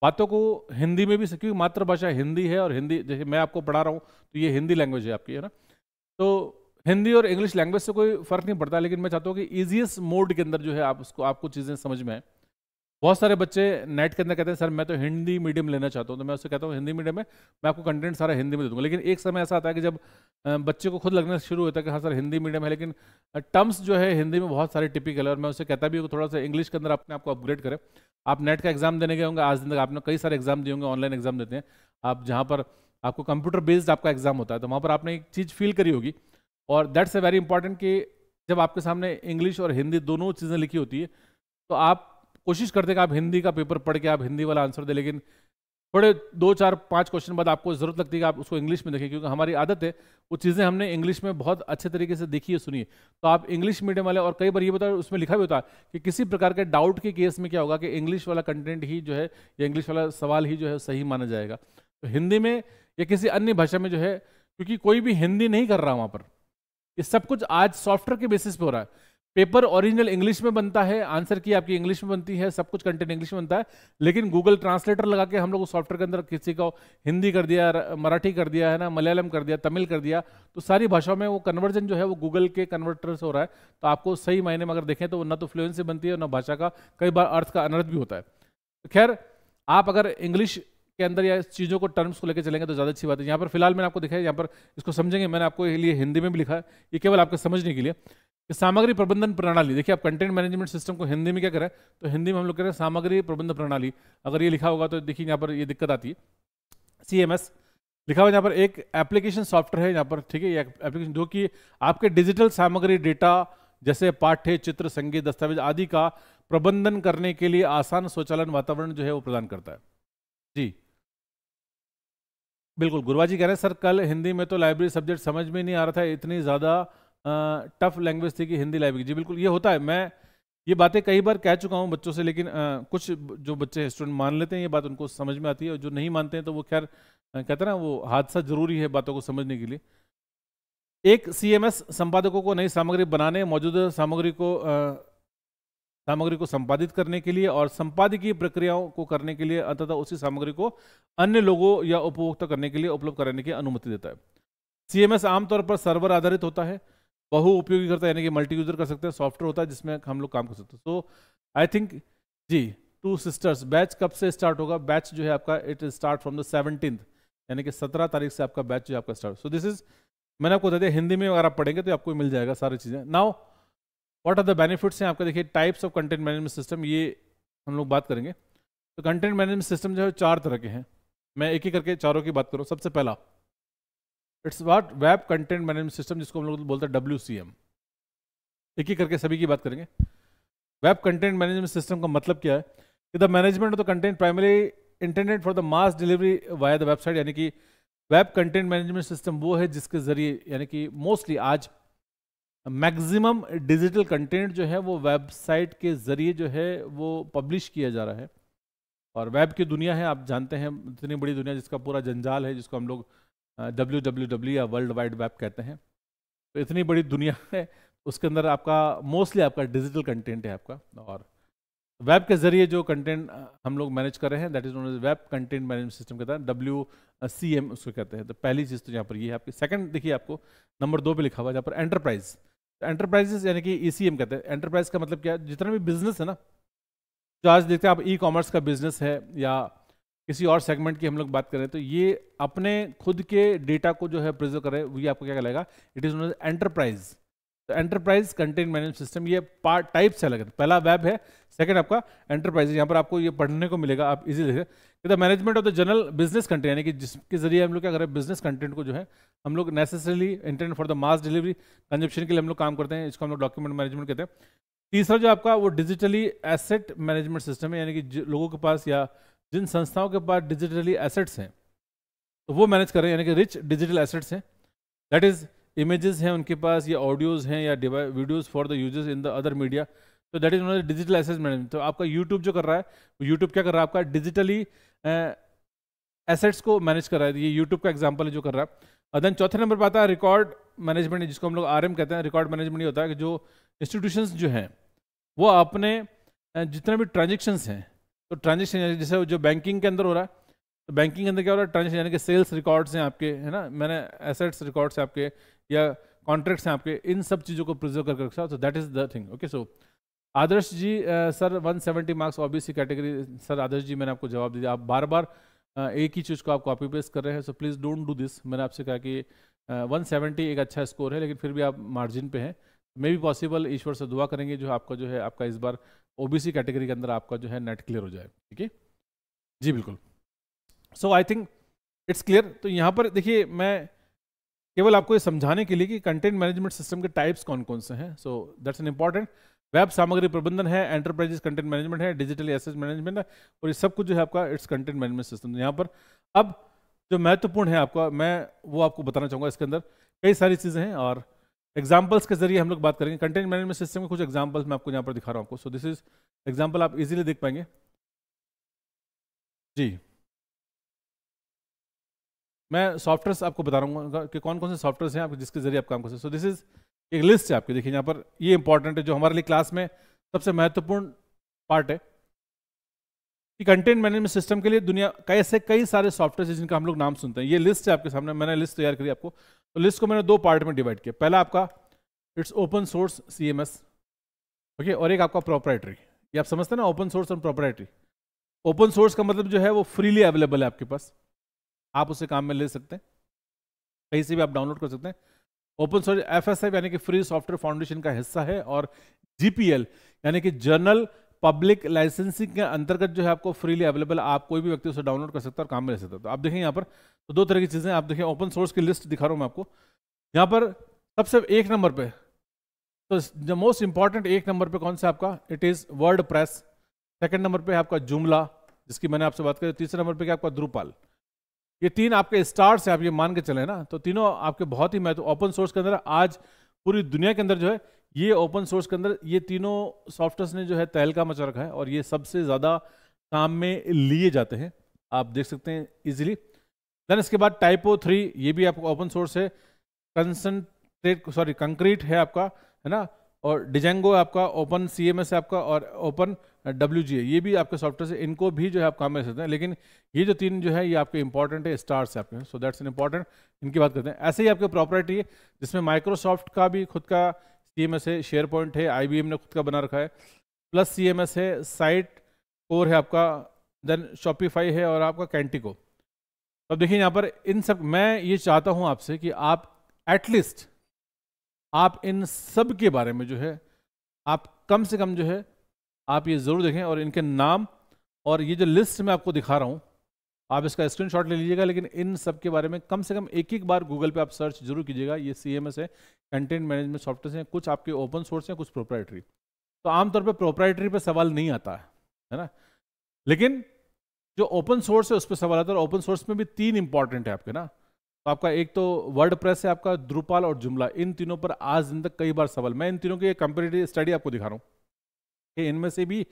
बातों को हिंदी में भी क्योंकि मातृभाषा हिंदी है और हिंदी जैसे मैं आपको पढ़ा रहा हूँ तो ये हिंदी लैंग्वेज है आपकी है ना तो हिंदी और इंग्लिश लैंग्वेज से कोई फ़र्क नहीं पड़ता लेकिन मैं चाहता हूँ कि ईजिएस्ट मोड के अंदर जो है आप उसको आपको चीज़ें समझ में आए बहुत सारे बच्चे नेट के अंदर कहते हैं सर मैं तो हिंदी मीडियम लेना चाहता हूँ तो मैं उससे कहता हूँ हिंदी मीडियम में मैं आपको कंटेंट सारा हिंदी में दे दूँगा लेकिन एक समय ऐसा आता है कि जब बच्चे को खुद लगना शुरू होता है कि हाँ सर हिंदी मीडियम है लेकिन टर्म्स जो है हिंदी में बहुत सारे टिपिकल है और मैं उससे कहता भी हूँ थोड़ा सा इंग्लिश के अंदर अपने आपको अपग्रेड करें आप नेट का एग्जाम देने गए होंगे आज दिन तक आपने कई सारे एग्जाम दिए होंगे ऑनलाइन एग्जाम देते हैं आप जहाँ पर आपको कंप्यूटर बेस्ड आपका एग्जाम होता है तो वहाँ पर आपने एक चीज़ फील करी होगी और दैट्स ए वेरी इंपॉर्टेंट कि जब आपके सामने इंग्लिश और हिंदी दोनों चीज़ें लिखी होती है तो आप कोशिश करते कि आप हिंदी का पेपर पढ़ के आप हिंदी वाला आंसर दें लेकिन थोड़े दो चार पाँच क्वेश्चन बाद आपको ज़रूरत लगती है कि आप उसको इंग्लिश में देखें क्योंकि हमारी आदत है वो चीज़ें हमने इंग्लिश में बहुत अच्छे तरीके से देखी है सुनिए तो आप इंग्लिश मीडियम वाले और कई बार ये बताओ उसमें लिखा भी होता है कि किसी प्रकार के डाउट के केस में क्या होगा कि इंग्लिश वाला कंटेंट ही जो है या इंग्लिश वाला सवाल ही जो है सही माना जाएगा तो हिंदी में या किसी अन्य भाषा में जो है क्योंकि कोई भी हिंदी नहीं कर रहा वहाँ पर ये सब कुछ आज सॉफ्टवेयर के बेसिस पर हो रहा है पेपर ओरिजिनल इंग्लिश में बनता है आंसर की आपकी इंग्लिश में बनती है सब कुछ कंटेंट इंग्लिश में बनता है लेकिन गूगल ट्रांसलेटर लगा के हम लोग सॉफ्टवेयर के अंदर किसी को हिंदी कर दिया मराठी कर दिया है ना मलयालम कर दिया तमिल कर दिया तो सारी भाषाओं में वो कन्वर्जन जो है वो गूगल के कन्वर्टर से हो रहा है तो आपको सही मायने में अगर देखें तो ना तो फ्लुएंसी बनती है और ना भाषा का कई बार अर्थ का अनर्थ भी होता है तो खैर आप अगर इंग्लिश के अंदर या चीज़ों को टर्म्स को लेकर चलेंगे तो ज़्यादा अच्छी बात है यहाँ पर फिलहाल मैंने आपको दिखाया यहाँ पर इसको समझेंगे मैंने आपको लिए हिंदी में भी लिखा है ये केवल आपके समझने के लिए सामग्री प्रबंधन प्रणाली देखिए आप कंटेंट मैनेजमेंट सिस्टम को हिंदी में क्या करें तो हिंदी में हम लोग कह रहे हैं सामग्री प्रबंधन प्रणाली अगर ये लिखा होगा तो देखिए यहाँ पर ये दिक्कत आती है सी लिखा हुआ यहाँ पर एक एप्लीकेशन सॉफ्टवेयर है यहाँ पर ठीक है ये एप्लीकेशन जो कि आपके डिजिटल सामग्री डेटा जैसे पाठ्य चित्र संगीत दस्तावेज आदि का प्रबंधन करने के लिए आसान स्वचालन वातावरण जो है वो प्रदान करता है जी बिल्कुल गुरुवा जी कह रहे हैं सर कल हिंदी में तो लाइब्रेरी सब्जेक्ट समझ में नहीं आ रहा था इतनी ज़्यादा टफ लैंग्वेज थी कि हिंदी लाइब्रेरी जी बिल्कुल ये होता है मैं ये बातें कई बार कह चुका हूँ बच्चों से लेकिन आ, कुछ जो बच्चे स्टूडेंट मान लेते हैं ये बात उनको समझ में आती है और जो नहीं मानते हैं तो वो खैर कहते हैं ना वो हादसा जरूरी है बातों को समझने के लिए एक सीएमएस संपादकों को नई सामग्री बनाने मौजूदा सामग्री को आ, सामग्री को संपादित करने के लिए और संपादकीय प्रक्रियाओं को करने के लिए अतः उसी सामग्री को अन्य लोगों या उपभोक्ता करने के लिए उपलब्ध कराने की अनुमति देता है सीएमएस आमतौर पर सर्वर आधारित होता है बहु उपयोगी करता है यानी कि मल्टी यूजर कर सकते हैं सॉफ्टवेयर होता है जिसमें हम लोग काम कर सकते हैं सो आई थिंक जी टू सिस्टर्स बैच कब से स्टार्ट होगा बैच जो है आपका it is start from the seventeen यानी कि सत्रह तारीख से आपका बैच जो है आपका स्टार्ट सो दिस इज मैंने आपको बता दिया हिंदी में अगर आप पढ़ेंगे तो आपको मिल जाएगा सारी चीज़ें now what are the benefits हैं आपका देखिए types of content management system ये हम लोग बात करेंगे तो कंटेंट मैनेजमेंट सिस्टम जो है चार तरह के हैं मैं एक ही करके चारों की बात करूँ सबसे पहला it's what web content management system जिसको हम लोग बोलते हैं डब्ल्यू एक ही करके सभी की बात करेंगे वेब कंटेंट मैनेजमेंट सिस्टम का मतलब क्या है कि the management of the content primary internet for the mass delivery via the website यानी कि वेब कंटेंट मैनेजमेंट सिस्टम वो है जिसके ज़रिए यानी कि मोस्टली आज मैक्सिमम डिजिटल कंटेंट जो है वो वेबसाइट के ज़रिए जो है वो पब्लिश किया जा रहा है और वेब की दुनिया है आप जानते हैं इतनी बड़ी दुनिया जिसका पूरा जंजाल है जिसको हम लोग डब्ल्यू डब्ल्यू डब्ल्यू या वर्ल्ड वाइड वेब कहते हैं तो इतनी बड़ी दुनिया है उसके अंदर आपका मोस्टली आपका डिजिटल कंटेंट है आपका और वेब के जरिए जो कंटेंट हम लोग मैनेज कर रहे हैं that is known web content management system कहता है डब्ल्यू सी एम उसको कहते हैं तो पहली चीज़ तो यहाँ पर ये है आपकी सेकंड देखिए आपको नंबर दो पे लिखा हुआ है जहाँ पर एंटरप्राइज एंटरप्राइजेस तो यानी कि ई e कहते हैं एंटरप्राइज का मतलब क्या है जितना भी बिजनेस है ना जो आज देखते हैं आप ई कॉमर्स का बिजनेस है या किसी और सेगमेंट की हम लोग बात करें तो ये अपने खुद के डेटा को जो है प्रिजर्व करे ये आपको क्या कहलाएगा it is known as enterprise तो एंटरप्राइज कंटेंट मैनेजमेंट सिस्टम ये पार्ट टाइप से अलग है पहला वेब है सेकंड आपका एंटरप्राइज यहाँ पर आपको ये पढ़ने को मिलेगा आप इजी कि the management of the general business content यानी कि जिसके जरिए हम लोग क्या करें बिजनेस कंटेंट को जो है हम लोग necessarily internet for the mass delivery consumption के लिए हम लोग काम करते हैं इसको हम लोग डॉक्यूमेंट मैनेजमेंट कहते हैं तीसरा जो आपका वो डिजिटली एसेट मैनेजमेंट सिस्टम है यानी कि लोगों के पास या जिन संस्थाओं के पास डिजिटली एसेट्स हैं तो वो मैनेज कर रहे हैं यानी कि रिच डिजिटल एसेट्स हैं दैट इज़ इमेजेस हैं उनके पास या ऑडियोज़ हैं या videos for the users in the other media तो that is digital asset management तो आपका यूट्यूब जो कर रहा है वो यूट्यूब क्या कर रहा है आपका डिजिटली एसेट्स को मैनेज कर रहा है ये यूट्यूब का एग्जाम्पल है जो कर रहा है और देन चौथे नंबर पर आता है रिकॉर्ड मैनेजमेंट जिसको हम लोग आर कहते हैं रिकॉर्ड मैनेजमेंट ये होता है कि जो इंस्टीट्यूशन जो हैं वो अपने जितने भी ट्रांजेक्शन्स हैं तो ट्रांजेक्शन जैसे जो बैंकिंग के अंदर हो रहा है तो बैंकिंग के अंदर क्या हो रहा है ट्रांजेक्शन यानी कि सेल्स रिकॉर्ड्स हैं आपके है ना मैंने एसेट्स रिकॉर्ड्स हैं आपके या कॉन्ट्रैक्ट्स हैं आपके इन सब चीज़ों को प्रिजर्व करके रखा तो that is the thing okay so Adarsh ji sir one seventy marks OBC category sir Adarsh ji मैंने आपको जवाब दिया आप बार बार एक ही चीज़ को आप कॉपी पेस्ट कर रहे हैं so please don't do this मैंने आपसे कहा कि वन सेवेंटी एक अच्छा स्कोर है लेकिन फिर भी आप मार्जिन पे हैं मे बी पॉसिबल ईश्वर से दुआ करेंगे जो आपका जो है आपका इस बार ओबीसी कैटेगरी के अंदर आपका जो है नेट क्लियर हो जाए ठीक है जी बिल्कुल so I think it's clear तो यहाँ पर देखिए मैं केवल आपको ये समझाने के लिए कि कंटेंट मैनेजमेंट सिस्टम के टाइप्स कौन कौन से हैं so that's an important web सामग्री प्रबंधन है एंटरप्राइजेस कंटेंट मैनेजमेंट है डिजिटल एसेस मैनेजमेंट है और ये सब कुछ जो है आपका इट्स कंटेंट मैनेजमेंट सिस्टम यहाँ पर अब जो महत्वपूर्ण है आपका मैं वो आपको बताना चाहूँगा इसके अंदर कई सारी चीज़ें हैं और एग्जाम्पल्स के जरिए हम लोग बात करेंगे कंटेंट मैनेजमेंट सिस्टम के कुछ एग्जाम्पल्स मैं आपको यहाँ पर दिखा रहा हूँ आपको सो दिस इज एग्जाम्पल आप इजीली देख पाएंगे जी मैं सॉफ्टवेयर आपको बता रहा हूँ कि कौन कौन से सॉफ्टवेयर हैं आप जिसके जरिए आप काम कर सकते सो दिस इज एक लिस्ट है आपकी देखिए यहाँ पर ये इंपॉर्टेंट है जो हमारे लिए क्लास में सबसे महत्वपूर्ण पार्ट है कि कंटेंट मैनेजमेंट सिस्टम के लिए दुनिया कैसे कई सारे सॉफ्टवेयर है जिनका हम लोग नाम सुनते हैं ये लिस्ट है आपके सामने मैंने लिस्ट तैयार करी आपको तो लिस्ट को मैंने दो पार्ट में डिवाइड किया पहला आपका it's open source C okay और एक आपका प्रोपराइटरी ये आप समझते हैं ना ओपन सोर्स और प्रोपराइटरी ओपन सोर्स का मतलब जो है वो फ्रीली अवेलेबल है आपके पास आप उसे काम में ले सकते हैं कहीं से भी आप डाउनलोड कर सकते हैं ओपन सोर्स एफ यानी कि फ्री सॉफ्टवेयर फाउंडेशन का हिस्सा है और जी यानी कि जर्नल पब्लिक लाइसेंसिंग के अंतर्गत जो है आपको फ्रीली अवेलेबल आप कोई भी व्यक्ति उसे डाउनलोड कर सकता है और काम में ले सकता है तो आप देखें यहाँ पर तो दो तरह की चीज़ें आप देखें ओपन सोर्स की लिस्ट दिखा रहा हूँ मैं आपको यहाँ पर सबसे एक नंबर पे तो द मोस्ट इंपॉर्टेंट एक नंबर पर कौन सा आपका it is world press second number पर आपका जुमला जिसकी मैंने आपसे बात करी तीसरे नंबर पर आपका द्रुपाल ये तीन आपके स्टार्स हैं आप ये मान के चले ना तो तीनों आपके बहुत ही महत्व ओपन सोर्स के अंदर आज पूरी दुनिया के अंदर जो है ये ओपन सोर्स के अंदर ये तीनों सॉफ्टवेयर ने जो है तहलका मचा रखा है और ये सबसे ज़्यादा काम में लिए जाते हैं आप देख सकते हैं इजीली देन इसके बाद टाइपो थ्री ये भी आपका ओपन सोर्स है कंसनट्रेट सॉरी कंक्रीट है आपका है ना और डिजेंगो है आपका ओपन सी एम एस है आपका और ओपन डब्ल्यू जी ये भी आपके सॉफ्टवेयर से इनको भी जो है आप काम में सकते हैं लेकिन ये जो तीन जो है ये आपके इंपॉर्टेंट है स्टार्स से आपके सो दैट्स एन इंपॉर्टेंट इनकी बात करते हैं ऐसे ही आपके प्रॉपर्टी है जिसमें माइक्रोसॉफ्ट का भी खुद का सी एम एस है शेयर पॉइंट है आई बी एम ने खुद का बना रखा है प्लस सी एम एस है साइट कोर है आपका देन शॉपिफाई है और आपका कैंटिको अब देखिए यहाँ पर इन सब मैं ये चाहता हूँ आपसे कि आप एटलीस्ट आप इन सब के बारे में जो है आप कम से कम जो है आप ये ज़रूर देखें और इनके नाम और ये जो लिस्ट मैं आपको दिखा रहा हूँ आप इसका स्क्रीनशॉट ले लीजिएगा लेकिन इन सब के बारे में कम से कम एक एक बार गूगल पे आप सर्च जरूर कीजिएगा ये सी एम एस है कंटेंट मैनेजमेंट सॉफ्टवेयर हैं कुछ आपके ओपन सोर्स हैं कुछ प्रोप्राइटरी तो आमतौर पर प्रोप्राइटरी पर सवाल नहीं आता है ना लेकिन जो ओपन सोर्स है उस पर सवाल आता है ओपन सोर्स में भी तीन इंपॉर्टेंट है आपके ना तो आपका एक तो वर्ड प्रेस है आपका द्रुपाल और जुमला इन तीनों पर आज दिन तक कई बार सवाल मैं इन तीनों की कंपेरेटिव स्टडी आपको दिखा रहा हूँ इनमें से भी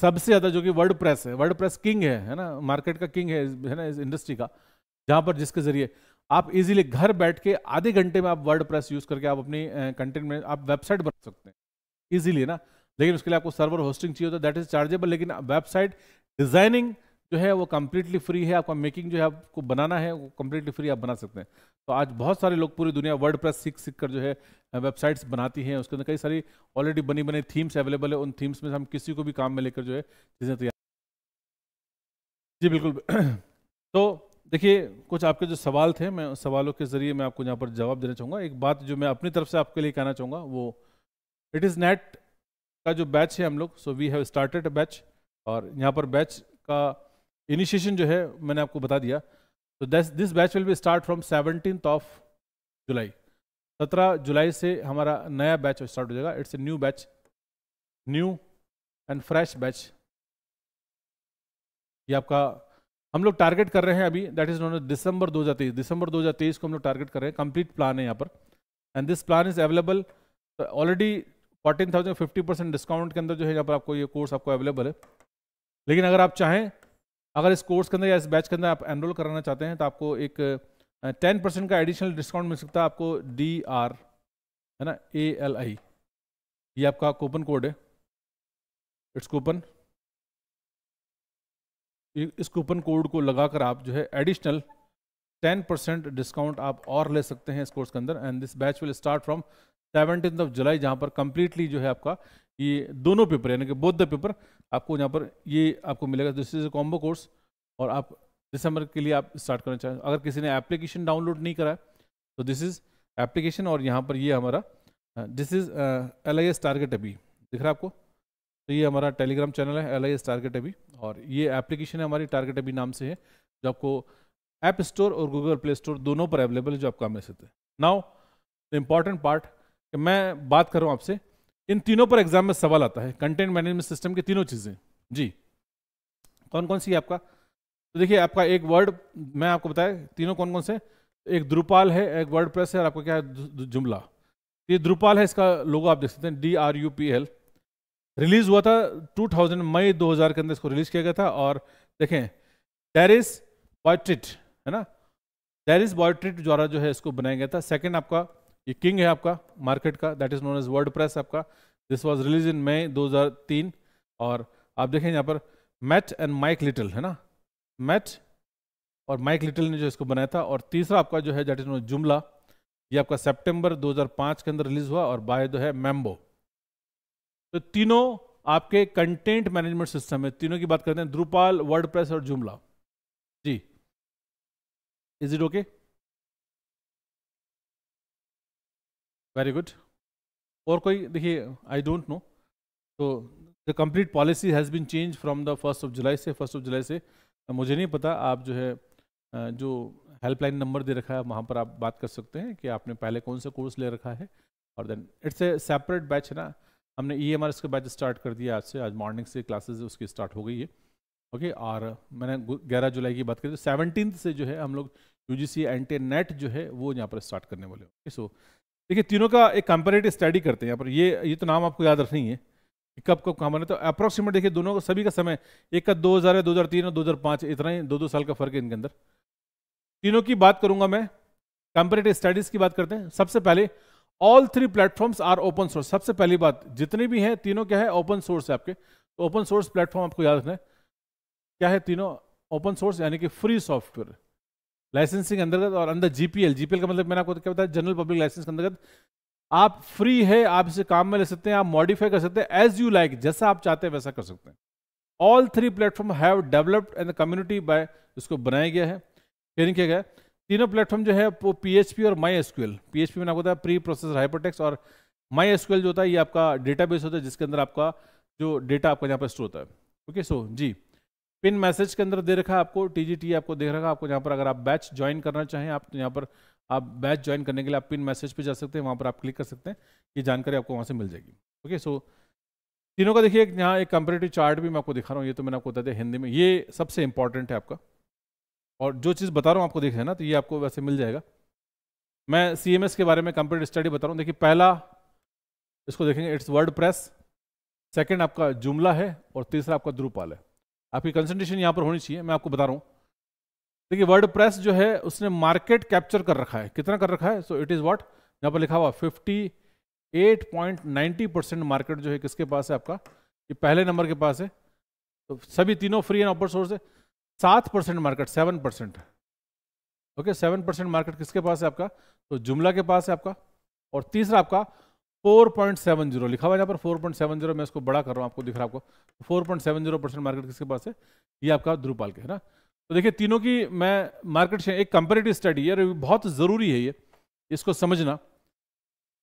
सबसे ज़्यादा जो कि वर्ल्ड प्रेस है वर्ल्ड प्रेस किंग है है ना मार्केट का किंग है है ना इस इंडस्ट्री का जहाँ पर जिसके ज़रिए आप इजीली घर बैठ के आधे घंटे में आप वर्ल्ड प्रेस यूज़ करके आप अपनी कंटेंट में आप वेबसाइट बना सकते हैं ईजिली ना लेकिन उसके लिए आपको सर्वर होस्टिंग चाहिए होता है दैट इज़ चार्जेबल लेकिन वेबसाइट डिज़ाइनिंग जो है वो कम्प्लीटली फ्री है आपका मेकिंग जो है आपको बनाना है वो कम्प्लीटली फ्री आप बना सकते हैं तो आज बहुत सारे लोग पूरी दुनिया वर्ड प्रेस सीख सीख कर जो है वेबसाइट्स बनाती हैं उसके अंदर कई सारी ऑलरेडी बनी बनी थीम्स अवेलेबल है उन थीम्स में हम किसी को भी काम में लेकर जो है चीज़ें तैयार जी बिल्कुल तो देखिए कुछ आपके जो सवाल थे मैं उस सवालों के ज़रिए मैं आपको यहाँ पर जवाब देना चाहूँगा एक बात जो मैं अपनी तरफ से आपके लिए कहना चाहूँगा वो इट इज़ नेट का जो बैच है हम लोग so we have started batch और यहाँ पर बैच का इनिशिएशन जो है मैंने आपको बता दिया तो this batch will be start from seventeen of July सत्रह जुलाई से हमारा नया बैच स्टार्ट हो जाएगा it's a new batch new and fresh batch ये आपका हम लोग टारगेट कर रहे हैं अभी दैट इज नॉन तेईस दिसंबर 2023 दिसंबर 2023 को हम लोग टारगेट कर रहे हैं कंप्लीट प्लान है यहाँ पर and this plan is available already fourteen thousand fifty percent discount के अंदर जो है यहाँ पर आपको ये कोर्स आपको अवेलेबल है लेकिन अगर आप चाहें अगर इस कोर्स के अंदर या इस बैच के अंदर आप एनरोल कराना चाहते हैं तो आपको एक टेन परसेंट का एडिशनल डिस्काउंट मिल सकता है आपको डी आर है ना ए एल आई ये आपका कूपन कोड है इट्स कूपन इस कूपन कोड को लगाकर आप जो है एडिशनल टेन परसेंट डिस्काउंट आप और ले सकते हैं इस कोर्स के अंदर and this batch will start from seventeen of July जहाँ पर कंप्लीटली जो है आपका ये दोनों पेपर यानी कि बौद्ध पेपर आपको यहाँ पर ये आपको मिलेगा this is a combo course और आप दिसंबर के लिए आप स्टार्ट करना चाहें अगर किसी ने एप्लीकेशन डाउनलोड नहीं करा तो दिस इज़ एप्लीकेशन और यहाँ पर ये हमारा this is L I S target अभी दिख रहा है आपको तो ये हमारा टेलीग्राम चैनल है एल आई एस टारगेट अभी और ये एप्लीकेशन है हमारी टारगेट अभी नाम से है जो आपको ऐप स्टोर और गूगल प्ले स्टोर दोनों पर अवेलेबल है जो आप काम ले सकते हैं नाउ द इम्पॉर्टेंट पार्ट मैं बात कर रहा हूँ आपसे इन तीनों पर एग्जाम में सवाल आता है कंटेंट मैनेजमेंट सिस्टम की तीनों चीज़ें जी कौन कौन सी है आपका तो देखिए आपका एक वर्ड मैं आपको बताया तीनों कौन कौन से एक द्रुपाल है एक वर्ड प्रेस है और आपका क्या है जुमला तो ये द्रुपाल है इसका लोगो आप देख सकते हैं D R U P L release हुआ था 2000 मई 2000 के अंदर इसको रिलीज़ किया गया था और देखें इज बॉयट्रिट है ना इज बॉयट्रिट द्वारा जो है इसको बनाया गया था सेकेंड आपका ये किंग है आपका मार्केट का that is known as WordPress आपका this was release in May दो और आप देखें यहाँ पर मैट एंड माइक लिटिल है ना मैट और माइक लिटिल ने जो इसको बनाया था और तीसरा आपका जो है दैट इज नोन जुमला ये आपका सितंबर 2005 के अंदर रिलीज हुआ और बाय दो है मैम्बो तो तीनों आपके कंटेंट मैनेजमेंट सिस्टम है तीनों की बात करते हैं द्रुपाल वर्ड और जुमला जी is it okay very good और कोई देखिए आई डोंट नो तो the complete policy has been change from the first of July से फर्स्ट ऑफ जुलाई से मुझे नहीं पता आप जो है जो हेल्पलाइन नंबर दे रखा है वहाँ पर आप बात कर सकते हैं कि आपने पहले कौन सा कोर्स ले रखा है और then it's a separate batch है ना हमने ई एम का बैच स्टार्ट कर दिया आज से आज मॉर्निंग से क्लासेज उसकी स्टार्ट हो गई है ओके और मैंने ग्यारह जुलाई की बात करी तो सेवनटीन से जो है हम लोग यू जी सी एंटी नेट जो है वो यहाँ पर स्टार्ट करने वाले ओके सो देखिए तीनों का एक कंपेरेटिव स्टडी करते हैं यहाँ पर ये ये तो नाम आपको याद रखनी है कब कब कहाँ बने तो अप्रॉक्सीमेट देखिए दोनों का सभी का समय एक का दो हज़ार है दो हज़ार तीन और दो हज़ार पाँच इतना ही दो दो साल का फ़र्क है इनके अंदर तीनों की बात करूंगा मैं कंपेरेटिव स्टडीज़ की बात करते हैं सबसे पहले all three platforms are open source सबसे पहली बात जितने भी हैं तीनों क्या है ओपन सोर्स है आपके तो ओपन सोर्स प्लेटफॉर्म आपको याद रखना है क्या है तीनों ओपन सोर्स यानी कि फ्री सॉफ्टवेयर लाइसेंसिंग अंतर्गत और अंदर जीपीएल जीपीएल का मतलब मैंने आपको क्या बताया जनरल पब्लिक लाइसेंस के अंतर्गत आप फ्री है आप इसे काम में ले सकते हैं आप मॉडिफाई कर सकते हैं एज यू लाइक जैसा आप चाहते हैं वैसा कर सकते हैं all three platform have developed and community by इसको बनाया गया है ट्रेनिंग किया गया तीनों प्लेटफॉर्म जो है वो पी और माई क्यूएल पी एच मैंने आपको बताया प्री प्रोसेस हाइपोटेक्स और माई एसक्यूएल जो होता है ये आपका डेटा होता है जिसके अंदर आपका जो डेटा आपका यहाँ पर स्टोर होता है ओके okay, सो so, जी पिन मैसेज के अंदर दे रखा है आपको टीजीटी आपको देख रखा है आपको यहाँ पर अगर आप बैच ज्वाइन करना चाहें आप तो यहाँ पर आप बैच ज्वाइन करने के लिए आप पिन मैसेज पे जा सकते हैं वहाँ पर आप क्लिक कर सकते हैं ये जानकारी आपको वहाँ से मिल जाएगी ओके सो तीनों का देखिए यहाँ एक कंपेरेटिव चार्ट भी मैं आपको दिखा रहा हूँ ये तो मैंने आपको बता दिया हिंदी में ये सबसे इंपॉर्टेंट है आपका और जो चीज़ बता रहा हूँ आपको देख रहे हैं ना तो ये आपको वैसे मिल जाएगा मैं सी के बारे में कंपेरेटिव स्टडी बता रहा हूँ देखिए पहला इसको देखेंगे इट्स वर्ड प्रेस सेकेंड आपका जुमला है और तीसरा आपका द्रुपाल है आपकी कंसंट्रेशन यहाँ पर होनी चाहिए मैं आपको बता रहा हूँ देखिए वर्ड प्रेस जो है उसने मार्केट कैप्चर कर रखा है कितना कर रखा है सो इट इज़ वॉट यहां पर लिखा हुआ fifty eight point ninety percent market जो है किसके पास है आपका ये पहले नंबर के पास है तो सभी तीनों फ्री एंड ऑपर सोर्स है सात percent market seven percent okay seven percent market किसके पास है आपका तो जुमला के पास है आपका और तीसरा आपका 4.70 लिखा हुआ है यहाँ पर 4.70 मैं इसको बड़ा कर रहा हूँ आपको दिख रहा है आपको 4.70 परसेंट मार्केट किसके पास है ये आपका ध्रुपाल के है ना तो देखिए तीनों की मैं मार्केट से एक कंपेरेटिव स्टडी है बहुत ज़रूरी है ये इसको समझना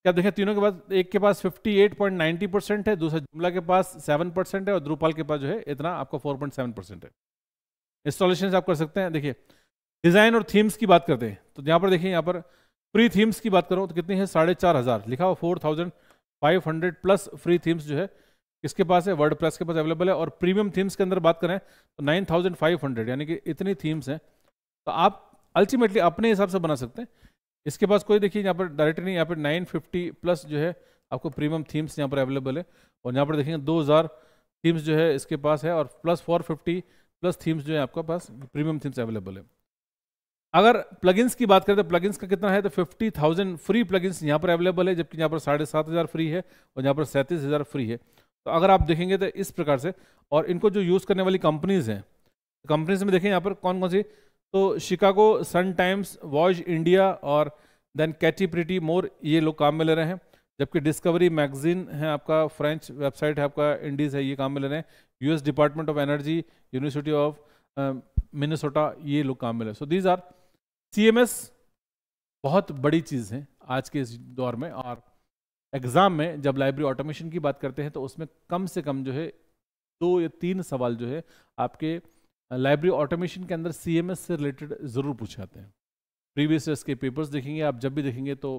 क्या देखिए तीनों के पास एक के पास 58.90 परसेंट है दूसरा जुमला के पास सेवन है और ध्रुपाल के पास जो है इतना आपका फोर है इंस्टॉलेशन आप कर सकते हैं देखिए डिज़ाइन और थीम्स की बात करते हैं तो यहाँ पर देखिए यहाँ पर फ्री थीम्स की बात करूँ तो कितनी है साढ़े चार हज़ार लिखा हुआ four thousand five hundred plus free themes जो है किसके पास है वर्ड प्रेस के पास अवेलेबल है और प्रीमियम थीम्स के अंदर बात करें तो नाइन थाउजेंड फाइव हंड्रेड यानी कि इतनी थीम्स हैं तो आप अल्टीमेटली अपने हिसाब से बना सकते हैं इसके पास कोई देखिए यहाँ पर डायरेक्ट नहीं यहाँ पर नाइन फिफ्टी प्लस जो है आपको प्रीमियम थीम्स यहाँ पर अवेलेबल है और यहाँ पर देखेंगे दो हज़ार थीम्स जो है इसके पास है और plus four fifty plus themes जो है आपके पास प्रीमियम थीम्स अवेलेबल है अगर प्लगइन्स की बात करें तो प्लगइन्स का कितना है तो फिफ्टी थाउजेंड फ्री प्लगइन्स यहाँ पर अवेलेबल है जबकि यहाँ पर साढ़े सात हज़ार फ्री है और यहाँ पर सैंतीस हज़ार फ्री है तो अगर आप देखेंगे तो इस प्रकार से और इनको जो यूज़ करने वाली कंपनीज़ हैं कंपनीज में देखें यहाँ पर कौन कौन सी तो Chicago Sun Times was India और देन कैटी प्रिटी मोर ये लोग काम में ले रहे हैं जबकि डिस्कवरी मैगजीन है आपका फ्रेंच वेबसाइट है आपका इंडीज़ है ये काम में ले रहे हैं U department of energy university of Minnesota ये लोग काम मिले सो दीज आर सी बहुत बड़ी चीज़ है आज के इस दौर में और एग्ज़ाम में जब लाइब्रेरी ऑटोमेशन की बात करते हैं तो उसमें कम से कम जो है दो या तीन सवाल जो है आपके लाइब्रेरी ऑटोमेशन के अंदर सी से रिलेटेड ज़रूर पूछे जाते हैं प्रीवियस ईयर्स के पेपर्स देखेंगे आप जब भी देखेंगे तो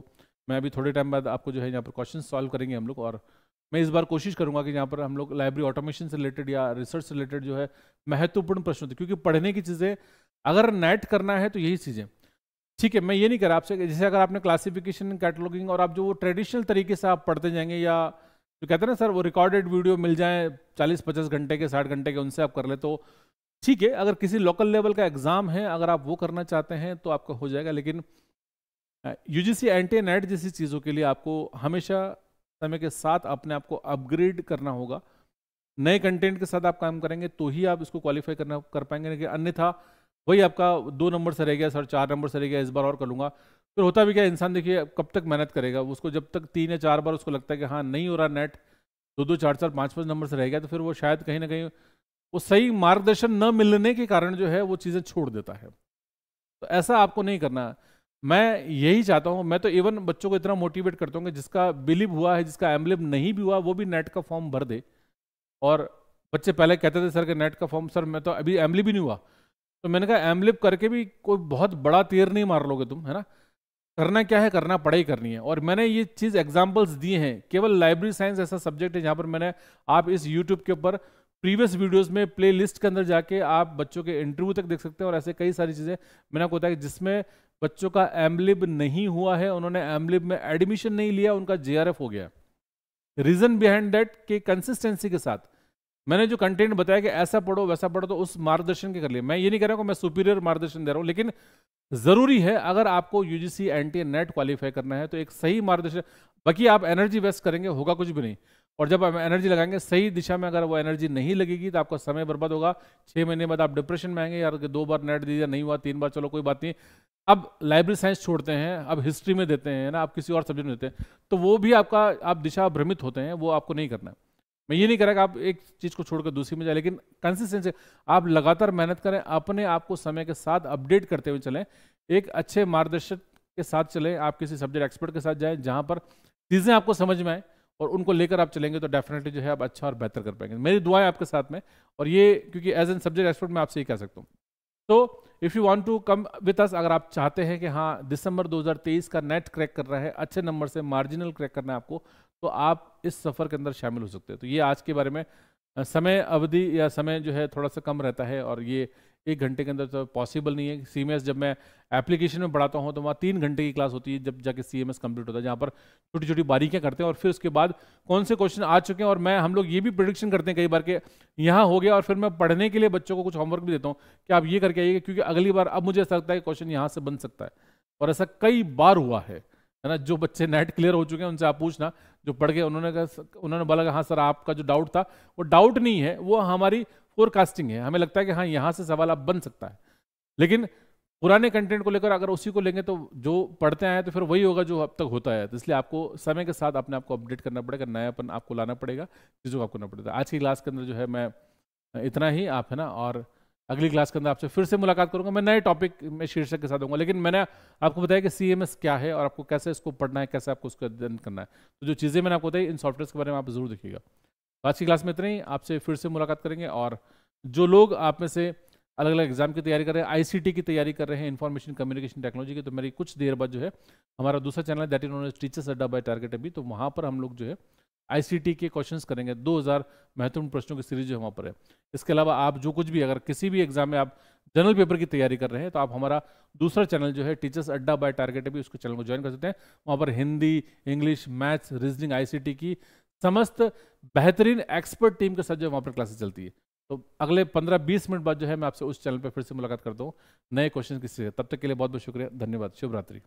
मैं अभी थोड़े टाइम बाद आपको जो है यहाँ पर क्वेश्चन सॉल्व करेंगे हम लोग और मैं इस बार कोशिश करूंगा कि यहाँ पर हम लोग लाइब्रेरी ऑटोमेशन से रिलेटेड या रिसर्च से रिलेटेड जो है महत्वपूर्ण प्रश्न होते क्योंकि पढ़ने की चीज़ें अगर नेट करना है तो यही चीज़ें ठीक है मैं ये नहीं कर रहा आपसे जैसे अगर आपने क्लासिफिकेशन कैटलॉगिंग और आप जो वो ट्रेडिशनल तरीके से आप पढ़ते जाएंगे या जो कहते हैं ना सर वो रिकॉर्डेड वीडियो मिल जाए चालीस पचास घंटे के साठ घंटे के उनसे आप कर ले तो ठीक है अगर किसी लोकल लेवल का एग्ज़ाम है अगर आप वो करना चाहते हैं तो आपका हो जाएगा लेकिन यूजीसी एंटी नेट जैसी चीज़ों के लिए आपको हमेशा समय के साथ अपने आप को अपग्रेड करना होगा नए कंटेंट के साथ आप काम करेंगे तो ही आप इसको क्वालिफाई करना कर पाएंगे अन्यथा वही आपका दो नंबर से रह गया सर चार नंबर से रह गया इस बार और कर लूंगा फिर होता भी क्या इंसान देखिए कब तक मेहनत करेगा उसको जब तक तीन या चार बार उसको लगता है कि हाँ नहीं हो रहा नेट दो दो चार चार पाँच पाँच नंबर से रह गया तो फिर वो शायद कहीं ना कहीं वो सही मार्गदर्शन न मिलने के कारण जो है वो चीज़ें छोड़ देता है तो ऐसा आपको नहीं करना है मैं यही चाहता हूं मैं तो इवन बच्चों को इतना मोटिवेट करता हूँ कि जिसका बिलीव हुआ है जिसका एम्बलिव नहीं भी हुआ वो भी नेट का फॉर्म भर दे और बच्चे पहले कहते थे सर कि नेट का फॉर्म सर मैं तो अभी एम्बलिव भी नहीं हुआ तो मैंने कहा एम्बलिव करके भी कोई बहुत बड़ा तीर नहीं मार लोगे तुम है ना करना क्या है करना पढ़ाई करनी है और मैंने ये चीज़ एग्जाम्पल्स दिए हैं केवल लाइब्रेरी साइंस ऐसा सब्जेक्ट है जहाँ पर मैंने आप इस यूट्यूब के ऊपर प्रीवियस वीडियोस में प्ले लिस्ट के अंदर जाके आप बच्चों के इंटरव्यू तक देख सकते हैं और ऐसे कई सारी चीज़ें मैंने आपको बताया जिसमें बच्चों का एमलिब नहीं हुआ है उन्होंने एमलिब में एडमिशन नहीं लिया उनका जेआरएफ हो गया रीजन बिहाइंड दैट के कंसिस्टेंसी के साथ मैंने जो कंटेंट बताया कि ऐसा पढ़ो वैसा पढ़ो तो उस मार्गदर्शन के कर लिए मैं ये नहीं कह रहा हूं मैं सुपीरियर मार्गदर्शन दे रहा हूं लेकिन जरूरी है अगर आपको यूजीसी एंटी नेट क्वालिफाई करना है तो एक सही मार्गदर्शन बाकी आप एनर्जी वेस्ट करेंगे होगा कुछ भी नहीं और जब आप एनर्जी लगाएंगे सही दिशा में अगर वो एनर्जी नहीं लगेगी तो आपका समय बर्बाद होगा छः महीने बाद आप डिप्रेशन में आएंगे यार दो बार नेट दीजिए नहीं हुआ तीन बार चलो कोई बात नहीं अब लाइब्रेरी साइंस छोड़ते हैं अब हिस्ट्री में देते हैं ना आप किसी और सब्जेक्ट में देते हैं तो वो भी आपका आप दिशा भ्रमित होते हैं वो आपको नहीं करना है मैं ये नहीं कह रहा कि आप एक चीज़ को छोड़कर दूसरी में जाए लेकिन कंसिस्टेंसी आप लगातार मेहनत करें अपने आप को समय के साथ अपडेट करते हुए चलें एक अच्छे मार्गदर्शक के साथ चलें आप किसी सब्जेक्ट एक्सपर्ट के साथ जाएं जहाँ पर चीज़ें आपको समझ में आए और उनको लेकर आप चलेंगे तो डेफिनेटली जो है आप अच्छा और बेहतर कर पाएंगे मेरी दुआ है आपके साथ में और ये क्योंकि एज एन सब्जेक्ट एक्सपर्ट मैं आपसे ही कह सकता हूँ तो if you want to come with us अगर आप चाहते हैं कि हाँ दिसंबर 2023 का नेट क्रैक कर रहा है अच्छे नंबर से मार्जिनल क्रैक करना है आपको तो आप इस सफ़र के अंदर शामिल हो सकते हैं तो ये आज के बारे में समय अवधि या समय जो है थोड़ा सा कम रहता है और ये एक घंटे के अंदर तो पॉसिबल नहीं है सी जब मैं एप्लीकेशन में पढ़ाता हूँ तो वहाँ तीन घंटे की क्लास होती है जब जाके सी एम कंप्लीट होता है जहाँ पर छोटी छोटी बारीकियाँ करते हैं और फिर उसके बाद कौन से क्वेश्चन आ चुके हैं और मैं हम लोग ये भी प्रोडिक्शन करते हैं कई बार के यहाँ हो गया और फिर मैं पढ़ने के लिए बच्चों को कुछ होमवर्क भी देता हूँ कि आप ये करके आइए क्योंकि अगली बार अब मुझे ऐसा लगता है कि क्वेश्चन यहाँ से बन सकता है और ऐसा कई बार हुआ है है ना जो बच्चे नेट क्लियर हो चुके हैं उनसे आप पूछना जो पढ़ गए उन्होंने कहा उन्होंने बोला कि हाँ सर आपका जो डाउट था वो डाउट नहीं है वो हमारी कास्टिंग है हमें लगता है कि हाँ यहाँ से सवाल अब बन सकता है लेकिन पुराने कंटेंट को लेकर अगर उसी को लेंगे तो जो पढ़ते आए तो फिर वही होगा जो अब तक होता है तो इसलिए आपको समय के साथ अपने आपको अपडेट करना पड़ेगा नयापन आपको लाना पड़ेगा चीज़ों को आपको करना पड़ेगा आज की क्लास के अंदर जो है मैं इतना ही आप है ना और अगली क्लास के अंदर आपसे फिर से मुलाकात करूंगा मैं नए टॉपिक में शीर्षक के साथ दूंगा लेकिन मैंने आपको बताया कि सी क्या है और आपको कैसे इसको पढ़ना है कैसे आपको उसका अध्ययन करना है तो जो चीज़ें मैंने आपको बताई इन सॉफ्टवेयर के बारे में आप जरूर देखिएगा आज की क्लास में इतना ही आपसे फिर से मुलाकात करेंगे और जो लोग आप में से अलग अलग एग्जाम की तैयारी कर रहे हैं आईसीटी की तैयारी कर रहे हैं इन्फॉर्मेशन कम्युनिकेशन टेक्नोलॉजी की तो मेरी कुछ देर बाद जो है हमारा दूसरा चैनल है that is known teachers Adda by target अभी तो वहाँ पर हम लोग जो है आईसीटी के क्वेश्चंस करेंगे 2000 महत्वपूर्ण प्रश्नों की सीरीज जो वहाँ पर है इसके अलावा आप जो कुछ भी अगर किसी भी एग्जाम में आप जनरल पेपर की तैयारी कर रहे हैं तो आप हमारा दूसरा चैनल जो है टीचर्स अड्डा बाय टारगेट अभी उसके चैनल को ज्वाइन कर सकते हैं वहाँ पर Hindi English maths reasoning ICT की समस्त बेहतरीन एक्सपर्ट टीम के साथ जो वहाँ पर क्लासेस चलती है तो अगले 15-20 मिनट बाद जो है मैं आपसे उस चैनल पर फिर से मुलाकात करता हूँ नए क्वेश्चन किसी तब तक के लिए बहुत बहुत शुक्रिया धन्यवाद शुभ रात्रि